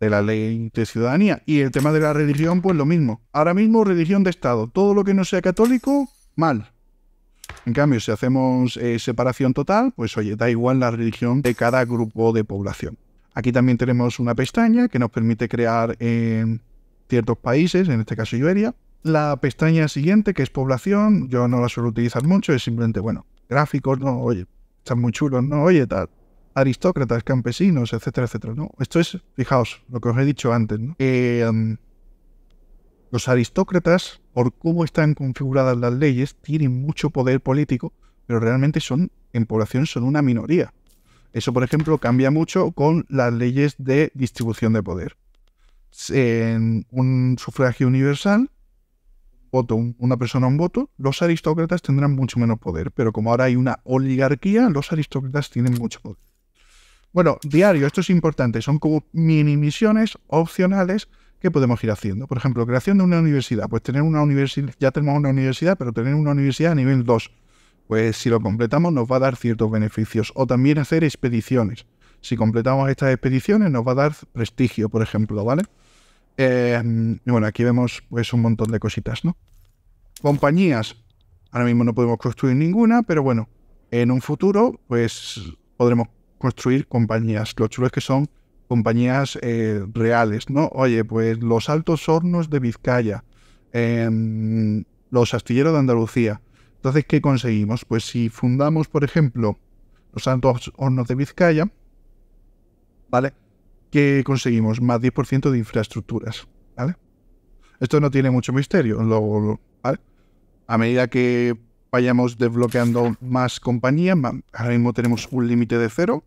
de la ley de ciudadanía. Y el tema de la religión, pues lo mismo. Ahora mismo, religión de Estado. Todo lo que no sea católico, mal. En cambio, si hacemos eh, separación total, pues oye, da igual la religión de cada grupo de población. Aquí también tenemos una pestaña que nos permite crear en eh, ciertos países, en este caso Iberia. La pestaña siguiente, que es población, yo no la suelo utilizar mucho, es simplemente, bueno, gráficos, no, oye, están muy chulos, no, oye, tal aristócratas, campesinos, etcétera, etcétera. ¿no? Esto es, fijaos, lo que os he dicho antes, em, los aristócratas, por cómo están configuradas las leyes, tienen mucho poder político, pero realmente son, en población, son una minoría. Eso, por ejemplo, cambia mucho con las leyes de distribución de poder. En un sufragio universal, voto, una persona un voto, los aristócratas tendrán mucho menos poder. Pero como ahora hay una oligarquía, los aristócratas tienen mucho poder. Bueno, diario, esto es importante, son como mini misiones opcionales que podemos ir haciendo. Por ejemplo, creación de una universidad, pues tener una universidad, ya tenemos una universidad, pero tener una universidad a nivel 2, pues si lo completamos nos va a dar ciertos beneficios. O también hacer expediciones. Si completamos estas expediciones nos va a dar prestigio, por ejemplo, ¿vale? Eh, bueno, aquí vemos pues un montón de cositas, ¿no? Compañías, ahora mismo no podemos construir ninguna, pero bueno, en un futuro pues podremos construir compañías. Lo chulo es que son compañías eh, reales, ¿no? Oye, pues los altos hornos de Vizcaya, em, los astilleros de Andalucía. Entonces, ¿qué conseguimos? Pues si fundamos, por ejemplo, los altos hornos de Vizcaya, ¿vale? ¿Qué conseguimos? Más 10% de infraestructuras, ¿vale? Esto no tiene mucho misterio, ¿vale? A medida que vayamos desbloqueando más compañías, ahora mismo tenemos un límite de cero,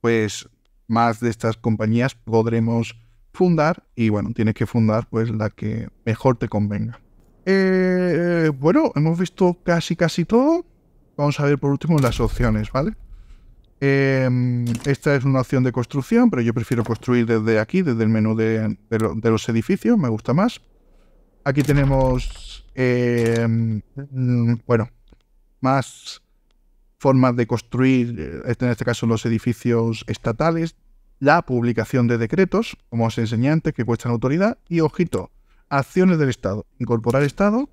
pues más de estas compañías podremos fundar y bueno, tienes que fundar pues la que mejor te convenga. Eh, bueno, hemos visto casi casi todo. Vamos a ver por último las opciones, ¿vale? Em, esta es una opción de construcción, pero yo prefiero construir desde aquí, desde el menú de, los edificios, me gusta más. Aquí tenemos, em, mm, bueno, más formas de construir, eh, en este caso los edificios estatales, la publicación de decretos, como os enseñantes que cuestan autoridad, y ojito, acciones del Estado. Incorporar Estado,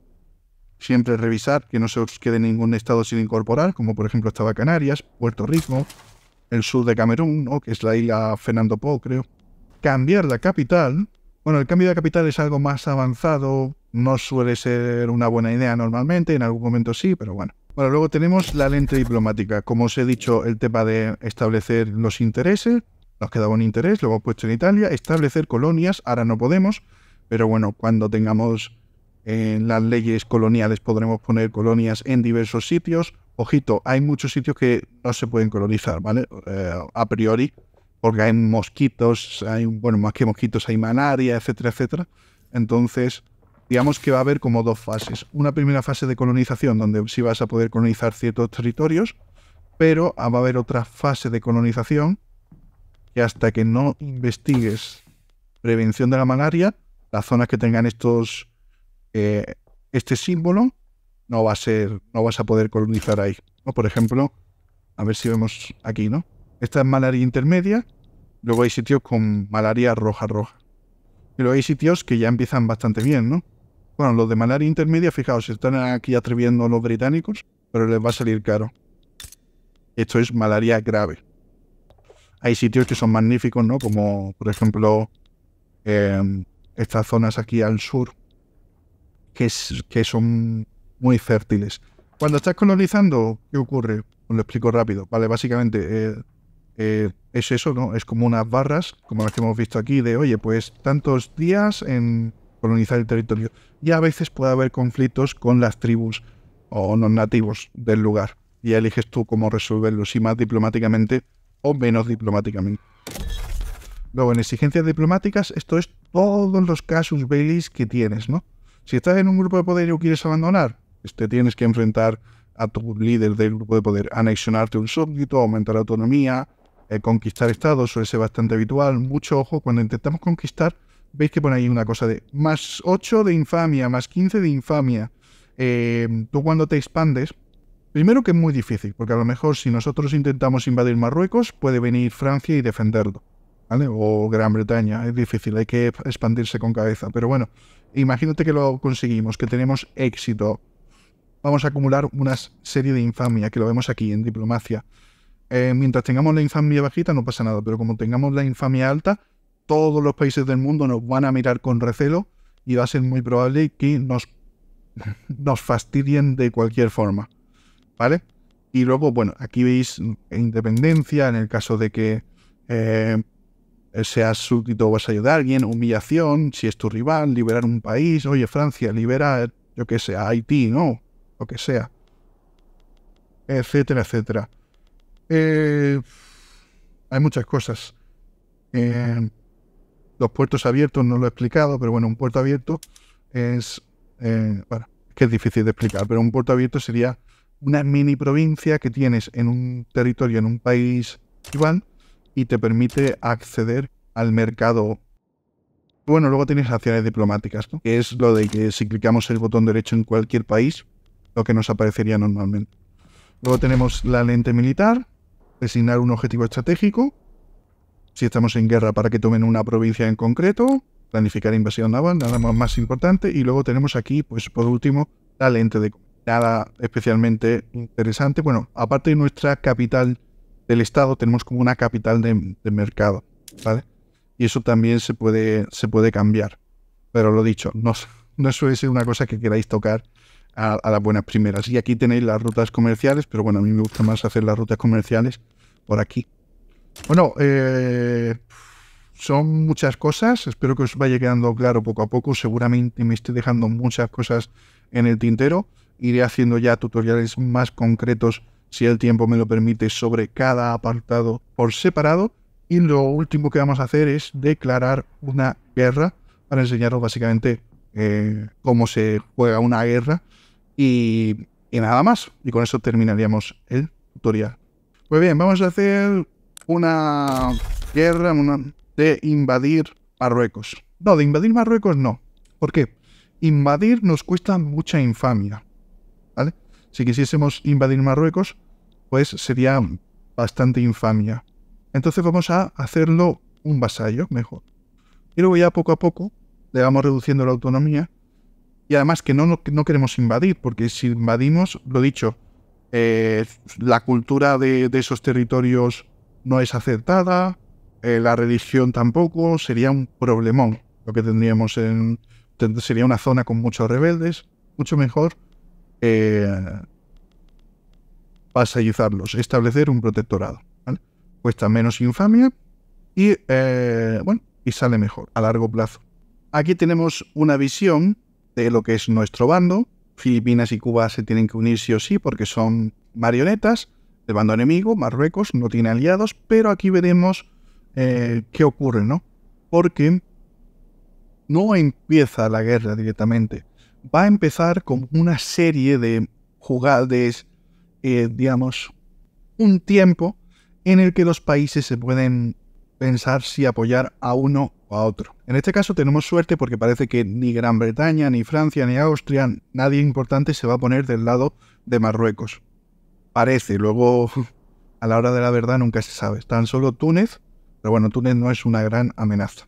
siempre revisar que no se os quede ningún Estado sin incorporar, como por ejemplo estaba Canarias, Puerto Rico, el sur de Camerún, ¿no? que es la isla Fernando Po, creo. Cambiar la capital. Bueno, el cambio de capital es algo más avanzado, no suele ser una buena idea normalmente, en algún momento sí, pero bueno. Bueno, luego tenemos la lente diplomática. Como os he dicho, el tema de establecer los intereses. Nos quedaba un interés, lo hemos puesto en Italia. Establecer colonias, ahora no podemos. Pero bueno, cuando tengamos en eh, las leyes coloniales podremos poner colonias en diversos sitios. Ojito, hay muchos sitios que no se pueden colonizar, ¿vale? Eh, a priori, porque hay mosquitos, hay, bueno, más que mosquitos, hay malaria, etcétera, etcétera. Entonces, digamos que va a haber como dos fases. Una primera fase de colonización, donde sí vas a poder colonizar ciertos territorios, pero ah, va a haber otra fase de colonización que hasta que no investigues prevención de la malaria, las zonas que tengan estos eh, este símbolo no va a ser, no vas a poder colonizar ahí. ¿no? Por ejemplo, a ver si vemos aquí, ¿no? Esta es malaria intermedia, luego hay sitios con malaria roja roja. Y luego hay sitios que ya empiezan bastante bien, ¿no? Bueno, los de malaria intermedia, fijaos, se están aquí atreviendo los británicos, pero les va a salir caro. Esto es malaria grave. Hay sitios que son magníficos, ¿no? Como, por ejemplo, em, estas zonas aquí al sur, que, son muy fértiles. Cuando estás colonizando, ¿qué ocurre? Os lo explico rápido. Vale, básicamente eh, eh, es eso, ¿no? Es como unas barras, como las que hemos visto aquí, de oye, pues tantos días en colonizar el territorio. Y a veces puede haber conflictos con las tribus o los nativos del lugar. Y eliges tú cómo resolverlo, si más diplomáticamente o menos diplomáticamente. Luego, en exigencias diplomáticas, esto es todos los casos belli que tienes, ¿no? Si estás en un grupo de poder y quieres abandonar, pues te tienes que enfrentar a tu líder del grupo de poder, anexionarte un súbdito, aumentar la autonomía, eh, conquistar estados, suele ser bastante habitual. Mucho ojo, cuando intentamos conquistar, veis que pone ahí una cosa de más 8 de infamia, más 15 de infamia. Eh, tú cuando te expandes, primero que es muy difícil, porque a lo mejor si nosotros intentamos invadir Marruecos, puede venir Francia y defenderlo. ¿Vale? O Gran Bretaña, es difícil, hay que expandirse con cabeza. Pero bueno, imagínate que lo conseguimos, que tenemos éxito. Vamos a acumular una serie de infamia, que lo vemos aquí en diplomacia. Eh, mientras tengamos la infamia bajita no pasa nada, pero como tengamos la infamia alta, todos los países del mundo nos van a mirar con recelo y va a ser muy probable que nos, fastidien de cualquier forma. ¿Vale? Y luego, bueno, aquí veis independencia en el caso de que eh, seas súbdito vas a ayudar a alguien, humillación, si es tu rival, liberar un país, oye Francia, libera, yo que sé, Haití, ¿no? Lo que sea. Etcétera, etcétera. Eh, hay muchas cosas. Eh, los puertos abiertos no lo he explicado, pero bueno, un puerto abierto es. Eh, es que es difícil de explicar, pero un puerto abierto sería una mini provincia que tienes en un territorio, en un país igual, y te permite acceder al mercado. Bueno, luego tienes acciones diplomáticas, que es lo de que si clicamos el botón derecho en cualquier país, lo que nos aparecería normalmente. Luego tenemos la lente militar, designar un objetivo estratégico, si estamos en guerra, para que tomen una provincia en concreto, planificar invasión naval, nada más, importante, y luego tenemos aquí, pues por último, la lente de nada especialmente interesante. Bueno, aparte de nuestra capital del estado, tenemos como una capital de, mercado, ¿vale? Y eso también se puede, se puede cambiar. Pero lo dicho, no, no suele ser una cosa que queráis tocar a, a, las buenas primeras. Y aquí tenéis las rutas comerciales, pero bueno, a mí me gusta más hacer las rutas comerciales por aquí. Bueno, eh, son muchas cosas. Espero que os vaya quedando claro poco a poco. Seguramente me estoy dejando muchas cosas en el tintero. Iré haciendo ya tutoriales más concretos, si el tiempo me lo permite, sobre cada apartado por separado. Y lo último que vamos a hacer es declarar una guerra para enseñaros básicamente eh, cómo se juega una guerra. Y, y nada más. Y con eso terminaríamos el tutorial. Pues bien, vamos a hacer una guerra de invadir Marruecos. No, de invadir Marruecos no. ¿Por qué? Invadir nos cuesta mucha infamia. ¿Vale? Si quisiésemos invadir Marruecos, pues sería bastante infamia. Entonces vamos a hacerlo un vasallo mejor. Y luego ya poco a poco le vamos reduciendo la autonomía. Y además que no, no queremos invadir, porque si invadimos, lo dicho, eh, la cultura de, de esos territorios no es aceptada, eh, la religión tampoco, sería un problemón lo que tendríamos en... Sería una zona con muchos rebeldes, mucho mejor eh, establecer un protectorado. Cuesta menos infamia y, eh, bueno, y sale mejor a largo plazo. Aquí tenemos una visión de lo que es nuestro bando. Filipinas y Cuba se tienen que unir sí o sí porque son marionetas el bando enemigo, Marruecos, no tiene aliados, pero aquí veremos eh, qué ocurre, ¿no? Porque no empieza la guerra directamente, va a empezar con una serie de jugadas, eh, digamos, un tiempo en el que los países se pueden pensar si apoyar a uno o a otro. En este caso tenemos suerte porque parece que ni Gran Bretaña, ni Francia, ni Austria, nadie importante se va a poner del lado de Marruecos parece. Luego, a la hora de la verdad, nunca se sabe. Están solo Túnez, pero bueno, Túnez no es una gran amenaza.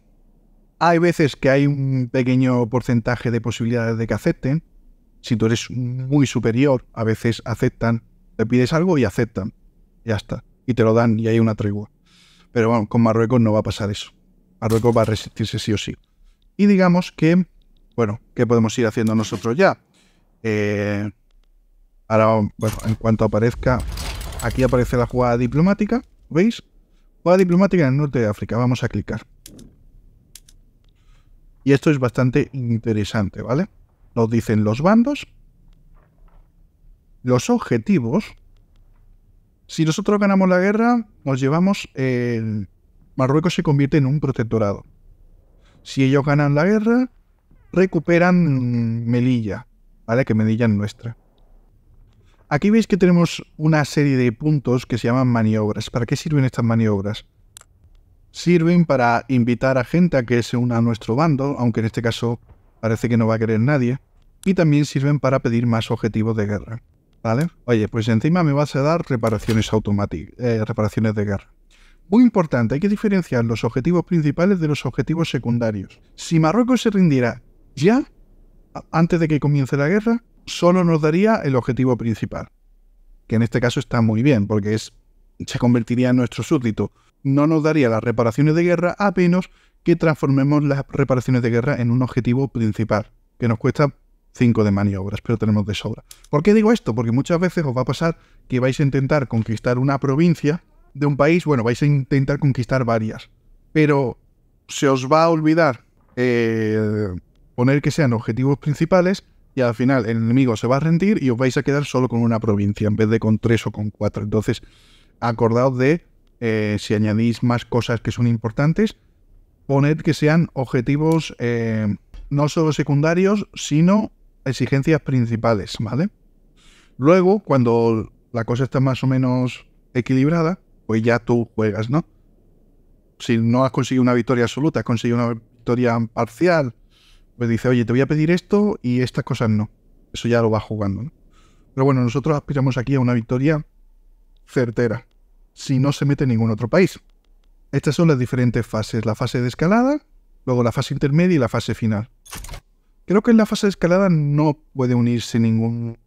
Hay veces que hay un pequeño porcentaje de posibilidades de que acepten. Si tú eres muy superior, a veces aceptan, te pides algo y aceptan. Ya está. Y te lo dan y hay una tregua. Pero bueno, con Marruecos no va a pasar eso. Marruecos va a resistirse sí o sí. Y digamos que, bueno, ¿qué podemos ir haciendo nosotros ya? Eh, Ahora, bueno, pues, en cuanto aparezca, aquí aparece la jugada diplomática, ¿veis? Jugada diplomática en el norte de África, vamos a clicar. Y esto es bastante interesante, ¿vale? Nos dicen los bandos, los objetivos. Si nosotros ganamos la guerra, nos llevamos el... Marruecos se convierte en un protectorado. Si ellos ganan la guerra, recuperan Melilla, ¿vale? Que Melilla es nuestra. Aquí veis que tenemos una serie de puntos que se llaman maniobras. ¿Para qué sirven estas maniobras? Sirven para invitar a gente a que se una a nuestro bando, aunque en este caso parece que no va a querer nadie. Y también sirven para pedir más objetivos de guerra. ¿Vale? Oye, pues encima me vas a dar reparaciones automáticas, eh, reparaciones de guerra. Muy importante, hay que diferenciar los objetivos principales de los objetivos secundarios. Si Marruecos se rindiera ya, antes de que comience la guerra, solo nos daría el objetivo principal, que en este caso está muy bien, porque es, se convertiría en nuestro súbdito. No nos daría las reparaciones de guerra a menos que transformemos las reparaciones de guerra en un objetivo principal, que nos cuesta 5 de maniobras, pero tenemos de sobra. ¿Por qué digo esto? Porque muchas veces os va a pasar que vais a intentar conquistar una provincia de un país, bueno, vais a intentar conquistar varias, pero se os va a olvidar eh, poner que sean objetivos principales y al final el enemigo se va a rendir y os vais a quedar solo con una provincia en vez de con tres o con cuatro. Entonces, acordaos de eh, si añadís más cosas que son importantes, poned que sean objetivos eh, no solo secundarios, sino exigencias principales, ¿vale? Luego, cuando la cosa está más o menos equilibrada, pues ya tú juegas, ¿no? Si no has conseguido una victoria absoluta, has conseguido una victoria parcial, pues dice, oye, te voy a pedir esto y estas cosas no. Eso ya lo va jugando. Pero bueno, nosotros aspiramos aquí a una victoria certera, si no se mete ningún otro país. Estas son las diferentes fases, la fase de escalada, luego la fase intermedia y la fase final. Creo que en la fase de escalada no puede unirse ningún...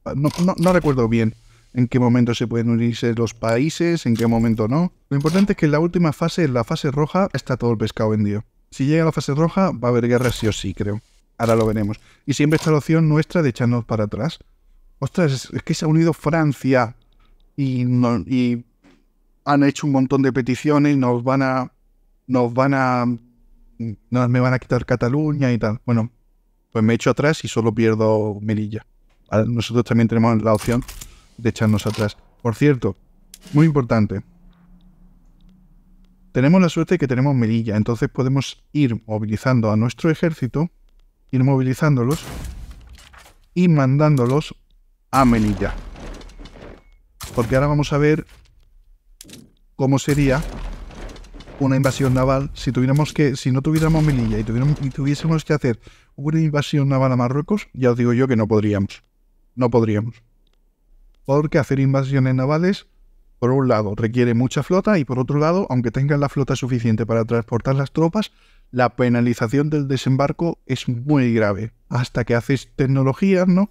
No, recuerdo bien en qué momento se pueden unirse los países, en qué momento no. Lo importante es que en la última fase, en la fase roja, está todo el pescado vendido. Si llega a la fase roja, va a haber guerra sí o sí, creo. Ahora lo veremos. Y siempre está la opción nuestra de echarnos para atrás. Ostras, es que se ha unido Francia y, han hecho un montón de peticiones, nos van a. Nos van a. Nos, me van a quitar Cataluña y tal. Bueno, pues me echo atrás y solo pierdo Melilla. Nosotros también tenemos la opción de echarnos atrás. Por cierto, muy importante. Tenemos la suerte de que tenemos Melilla, entonces podemos ir movilizando a nuestro ejército movilizándolos y mandándolos a Melilla. Porque ahora vamos a ver cómo sería una invasión naval si tuviéramos que, si no tuviéramos Melilla y, y tuviésemos que hacer una invasión naval a Marruecos, ya os digo yo que no podríamos. No podríamos. Porque hacer invasiones navales, por un lado, requiere mucha flota y por otro lado, aunque tengan la flota suficiente para transportar las tropas, la penalización del desembarco es muy grave. Hasta que haces tecnologías, ¿no?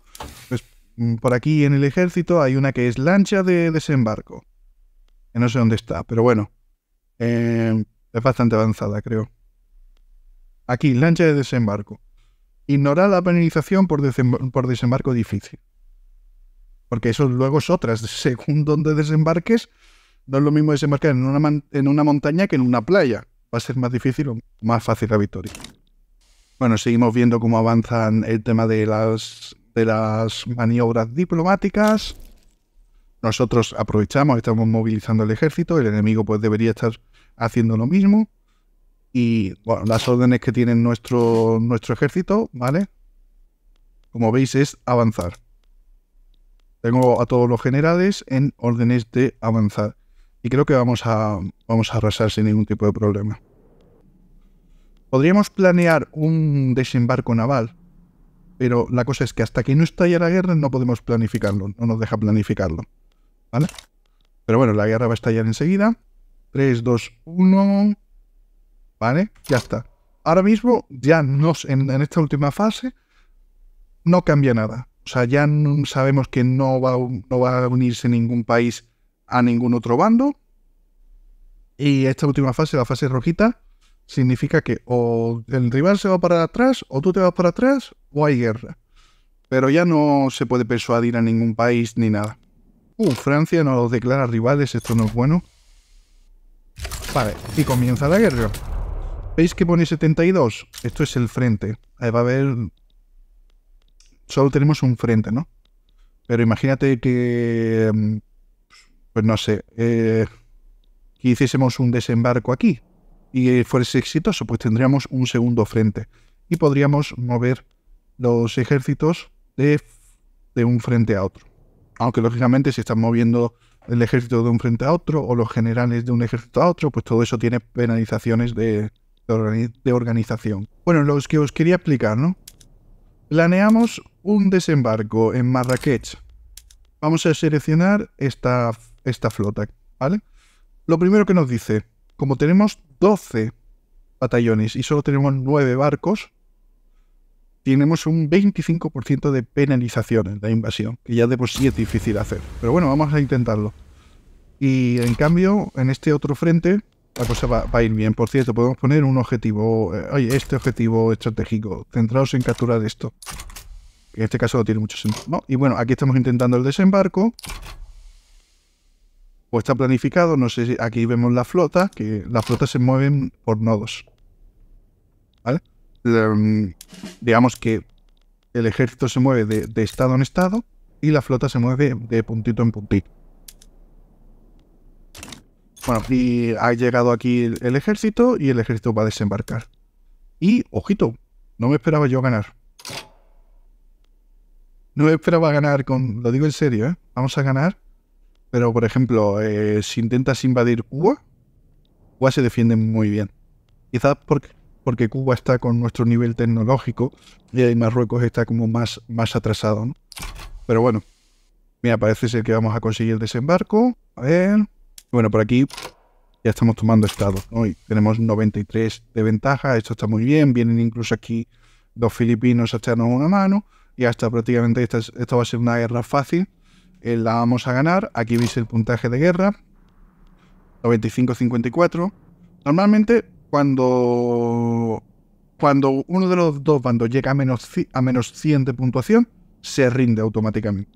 Pues mm, por aquí en el ejército hay una que es lancha de desembarco. no sé dónde está, pero bueno. Em, es bastante avanzada, creo. Aquí, lancha de desembarco. Ignorar la penalización por, desembarco difícil. Porque eso luego es otra. Según donde desembarques, no es lo mismo desembarcar en una montaña que en una playa va a ser más difícil o más fácil la victoria. Bueno, seguimos viendo cómo avanzan el tema de las, de las maniobras diplomáticas. Nosotros aprovechamos, estamos movilizando el ejército, el enemigo pues debería estar haciendo lo mismo. Y bueno, las órdenes que tienen nuestro, nuestro ejército, ¿vale? Como veis es avanzar. Tengo a todos los generales en órdenes de avanzar y creo que vamos a, vamos a arrasar sin ningún tipo de problema. Podríamos planear un desembarco naval, pero la cosa es que hasta que no estalla la guerra no podemos planificarlo, no nos deja planificarlo. ¿Vale? Pero bueno, la guerra va a estallar enseguida. 3, 2, 1. ¿Vale? Ya está. Ahora mismo, ya nos, en, esta última fase, no cambia nada. O sea, ya sabemos que no no va a unirse ningún país a ningún otro bando. Y esta última fase, la fase rojita, significa que o el rival se va para atrás, o tú te vas para atrás, o hay guerra. Pero ya no se puede persuadir a ningún país ni nada. Uh, Francia no los declara rivales, esto no es bueno. Vale, y comienza la guerra. ¿Veis que pone 72? Esto es el frente. Ahí va a haber... Solo tenemos un frente, ¿no? Pero imagínate que em, pues no sé, eh, que hiciésemos un desembarco aquí y fuese exitoso, pues tendríamos un segundo frente y podríamos mover los ejércitos de, un frente a otro. Aunque lógicamente si están moviendo el ejército de un frente a otro o los generales de un ejército a otro, pues todo eso tiene penalizaciones de, de, organización. Bueno, los que os quería explicar, ¿no? Planeamos un desembarco en Marrakech. Vamos a seleccionar esta esta flota, ¿vale? Lo primero que nos dice, como tenemos 12 batallones y solo tenemos 9 barcos, tenemos un 25% de penalizaciones en la invasión, que ya de por sí es difícil hacer. Pero bueno, vamos a intentarlo. Y en cambio, en este otro frente, la cosa va, a ir bien. Por cierto, podemos poner un objetivo, eh, este objetivo estratégico, centrados en capturar esto. En este caso no tiene mucho sentido. Y bueno, aquí estamos intentando el desembarco. Pues está planificado, no sé si aquí vemos la flota, que las flota se mueven por nodos. ¿Vale? Em, digamos que el ejército se mueve de, estado en estado y la flota se mueve de puntito en puntito. Bueno, y ha llegado aquí el, ejército y el ejército va a desembarcar. Y, ojito, no me esperaba yo ganar. No me esperaba ganar con... Lo digo en serio, ¿eh? Vamos a ganar pero, por ejemplo, eh, si intentas invadir Cuba, Cuba se defiende muy bien. Quizás porque, porque Cuba está con nuestro nivel tecnológico y Marruecos está como más, más atrasado. Pero bueno, mira, parece ser que vamos a conseguir el desembarco. A ver. Bueno, por aquí ya estamos tomando estado. ¿no? tenemos 93 de ventaja. Esto está muy bien. Vienen incluso aquí dos filipinos a echarnos una mano. Y hasta prácticamente esto va a ser una guerra fácil eh, la vamos a ganar. Aquí veis el puntaje de guerra. 95-54. Normalmente, cuando, cuando uno de los dos bandos llega a menos, a menos 100 de puntuación, se rinde automáticamente.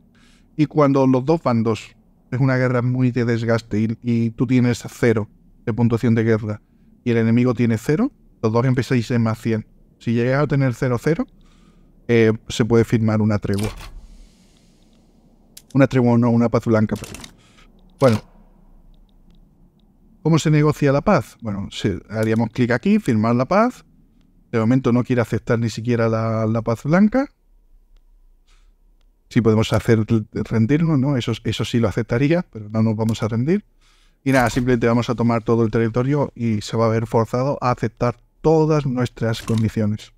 Y cuando los dos bandos, es una guerra muy de desgaste y, tú tienes 0 de puntuación de guerra y el enemigo tiene 0 los dos empezáis en más 100. Si llegáis a tener 0-0, eh, se puede firmar una tregua. Una tregua no, una paz blanca. Bueno. ¿Cómo se negocia la paz? Bueno, haríamos clic aquí, firmar la paz. De momento no quiere aceptar ni siquiera la, paz blanca. Si sí podemos hacer rendirnos, ¿no? Eso, eso sí lo aceptaría, pero no nos vamos a rendir. Y nada, simplemente vamos a tomar todo el territorio y se va a ver forzado a aceptar todas nuestras condiciones.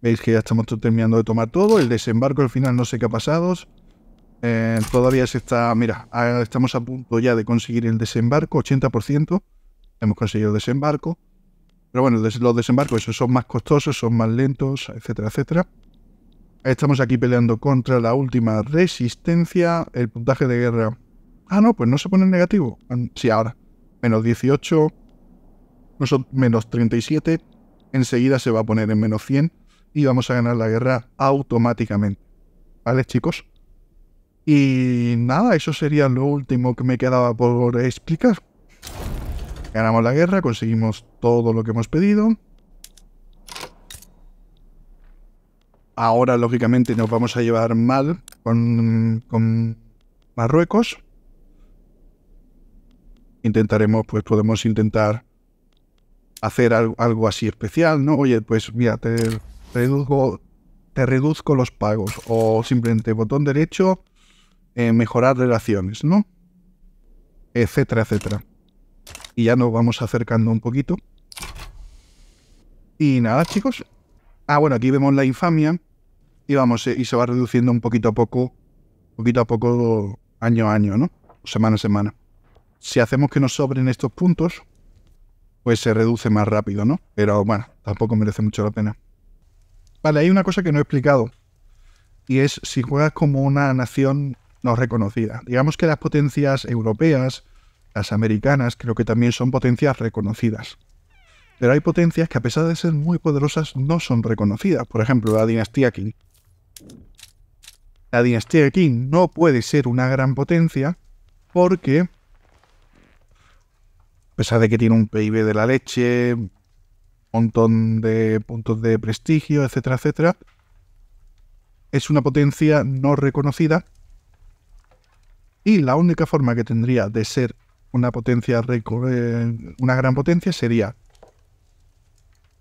Veis que ya estamos terminando de tomar todo. El desembarco al final no sé qué ha pasado. Eh, todavía se está, mira, estamos a punto ya de conseguir el desembarco, 80%. Hemos conseguido el desembarco. Pero bueno, los desembarcos esos son más costosos, son más lentos, etcétera, etcétera. Estamos aquí peleando contra la última resistencia. El puntaje de guerra. Ah, no, pues no se pone en negativo. Mm, sí, ahora. Menos 18. No son menos 37. Enseguida se va a poner en menos 100. Y vamos a ganar la guerra automáticamente. ¿Vale, chicos? Y nada, eso sería lo último que me quedaba por explicar. Ganamos la guerra, conseguimos todo lo que hemos pedido. Ahora, lógicamente, nos vamos a llevar mal con, Marruecos. Intentaremos, pues podemos intentar hacer algo, así especial, ¿no? Oye, pues mira, te reduzco, te reduzco los pagos. O simplemente botón derecho, eh, mejorar relaciones, ¿no? Etcétera, etcétera. Y ya nos vamos acercando un poquito. Y nada, chicos. Ah, bueno, aquí vemos la infamia. Y vamos, eh, y se va reduciendo un poquito a poco, poquito a poco, año a año, ¿no? Semana a semana. Si hacemos que nos sobren estos puntos, pues se reduce más rápido, ¿no? Pero bueno, tampoco merece mucho la pena. Vale, hay una cosa que no he explicado. Y es si juegas como una nación no reconocida. Digamos que las potencias europeas, las americanas, creo que también son potencias reconocidas. Pero hay potencias que a pesar de ser muy poderosas no son reconocidas. Por ejemplo, la dinastía King... La dinastía King... no puede ser una gran potencia porque, a pesar de que tiene un PIB de la leche, un montón de puntos de prestigio, etcétera, etcétera, es una potencia no reconocida y la única forma que tendría de ser una potencia eh, una gran potencia sería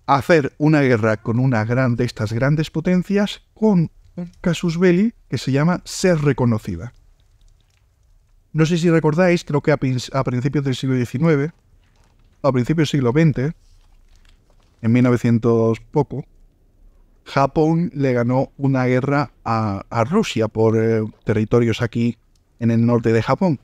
hacer una guerra con una gran de estas grandes potencias con un casus belli que se llama ser reconocida. No sé si recordáis, creo que a, principios del siglo XIX, a principios del siglo XX, en 1900 poco, Japón le ganó una guerra a, Rusia por eh, territorios aquí en el norte de Japón,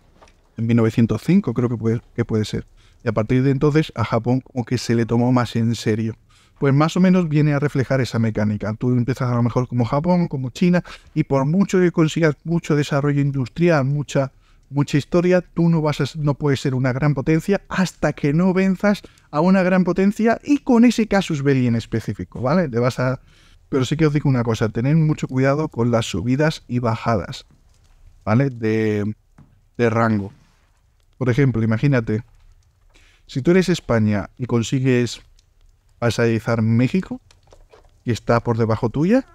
en 1905 creo que puede, que puede ser. Y a partir de entonces a Japón como que se le tomó más en serio. Pues más o menos viene a reflejar esa mecánica. Tú empiezas a lo mejor como Japón, como China, y por mucho que consigas mucho desarrollo industrial, mucha, mucha historia, tú no, vas no puedes ser una gran potencia hasta que no venzas a una gran potencia y con ese casus belli en específico, ¿vale? Te vas a... Pero sí que os digo una cosa, tened mucho cuidado con las subidas y bajadas. ¿vale? De, rango. Por ejemplo, imagínate, si tú eres España y consigues vasallar México y está por debajo tuya,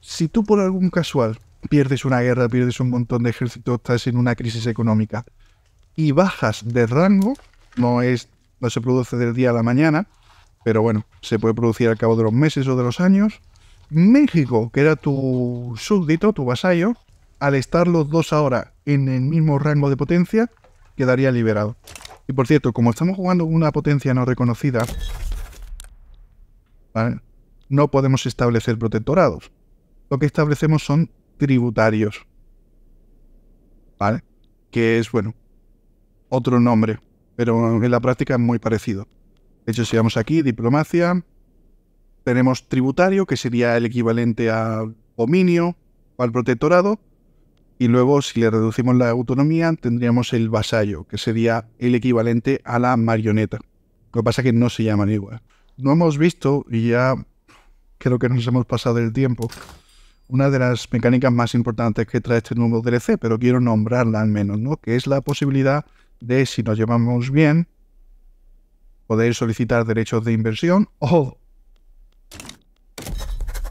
si tú por algún casual pierdes una guerra, pierdes un montón de ejército, estás en una crisis económica y bajas de rango, no es no se produce del día a la mañana, pero bueno, se puede producir al cabo de los meses o de los años. México, que era tu súbdito, tu vasallo, al estar los dos ahora en el mismo rango de potencia, quedaría liberado. Y por cierto, como estamos jugando una potencia no reconocida, no podemos establecer protectorados. Lo que establecemos son tributarios. ¿Vale? Que es, bueno, otro nombre, pero en la práctica es muy parecido. De hecho, si vamos aquí, diplomacia, tenemos tributario, que sería el equivalente al dominio o al protectorado, y luego, si le reducimos la autonomía, tendríamos el vasallo, que sería el equivalente a la marioneta. Lo que pasa es que no se llaman igual. No hemos visto, y ya creo que nos hemos pasado el tiempo, una de las mecánicas más importantes que trae este nuevo DLC, pero quiero nombrarla al menos, ¿no? Que es la posibilidad de, si nos llevamos bien, poder solicitar derechos de inversión o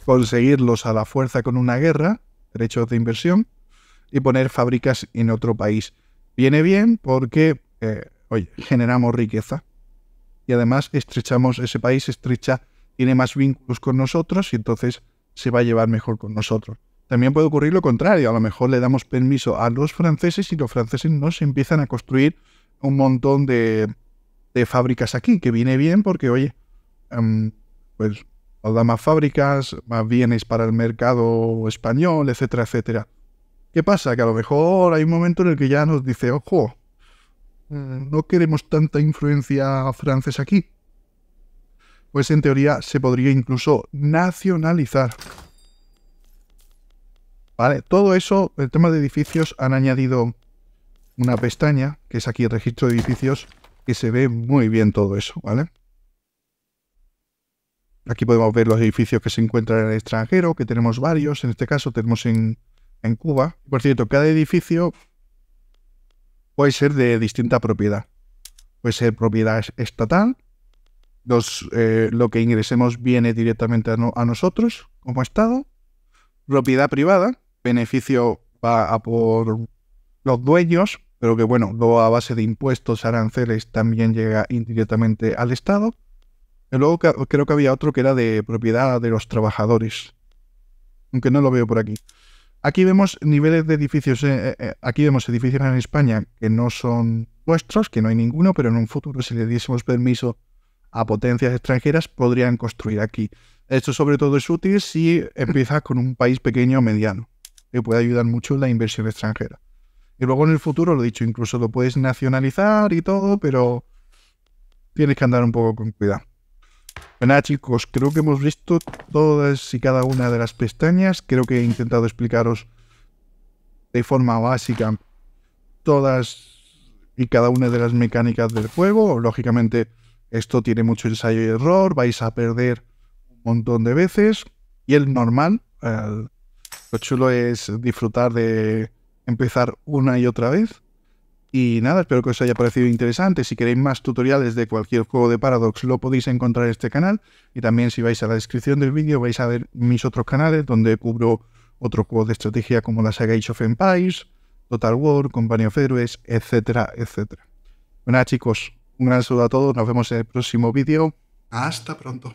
conseguirlos a la fuerza con una guerra, derechos de inversión, y poner fábricas en otro país. Viene bien porque, eh, oye, generamos riqueza y además estrechamos, ese país estrecha, tiene más vínculos con nosotros y entonces se va a llevar mejor con nosotros. También puede ocurrir lo contrario, a lo mejor le damos permiso a los franceses y los franceses nos empiezan a construir un montón de, fábricas aquí, que viene bien porque, oye, em, pues nos da más fábricas, más bienes para el mercado español, etcétera, etcétera. ¿Qué pasa? Que a lo mejor hay un momento en el que ya nos dice, ojo, mm, no queremos tanta influencia francesa aquí. Pues en teoría se podría incluso nacionalizar. Vale, todo eso, el tema de edificios, han añadido una pestaña, que es aquí registro de edificios, que se ve muy bien todo eso, ¿vale? Aquí podemos ver los edificios que se encuentran en el extranjero, que tenemos varios, en este caso tenemos en en Cuba. Por cierto, cada edificio puede ser de distinta propiedad. Puede ser propiedad estatal, eh, lo que ingresemos viene directamente a, nosotros como Estado, propiedad privada, beneficio va a por los dueños, pero que bueno, luego a base de impuestos, aranceles también llega indirectamente al Estado. Y luego creo que había otro que era de propiedad de los trabajadores, aunque no lo veo por aquí. Aquí vemos niveles de edificios, eh, eh, eh, aquí vemos edificios en España que no son nuestros, que no hay ninguno, pero en un futuro si le diésemos permiso a potencias extranjeras podrían construir aquí. Esto sobre todo es útil si empiezas con un país pequeño o mediano, que puede ayudar mucho la inversión extranjera. Y luego en el futuro, lo dicho, incluso lo puedes nacionalizar y todo, pero tienes que andar un poco con cuidado. Bueno chicos, creo que hemos visto todas y cada una de las pestañas. Creo que he intentado explicaros de forma básica todas y cada una de las mecánicas del juego. Lógicamente esto tiene mucho ensayo y error, vais a perder un montón de veces. Y el normal, eh, lo chulo es disfrutar de empezar una y otra vez y nada, espero que os haya parecido interesante. Si queréis más tutoriales de cualquier juego de Paradox, lo podéis encontrar en este canal. Y también si vais a la descripción del vídeo, vais a ver mis otros canales donde cubro otros juegos de estrategia como la saga Age of Empires, Total War, Company of Heroes, etcétera, etcétera. Bueno, pues chicos, un gran saludo a todos. Nos vemos en el próximo vídeo. Hasta pronto.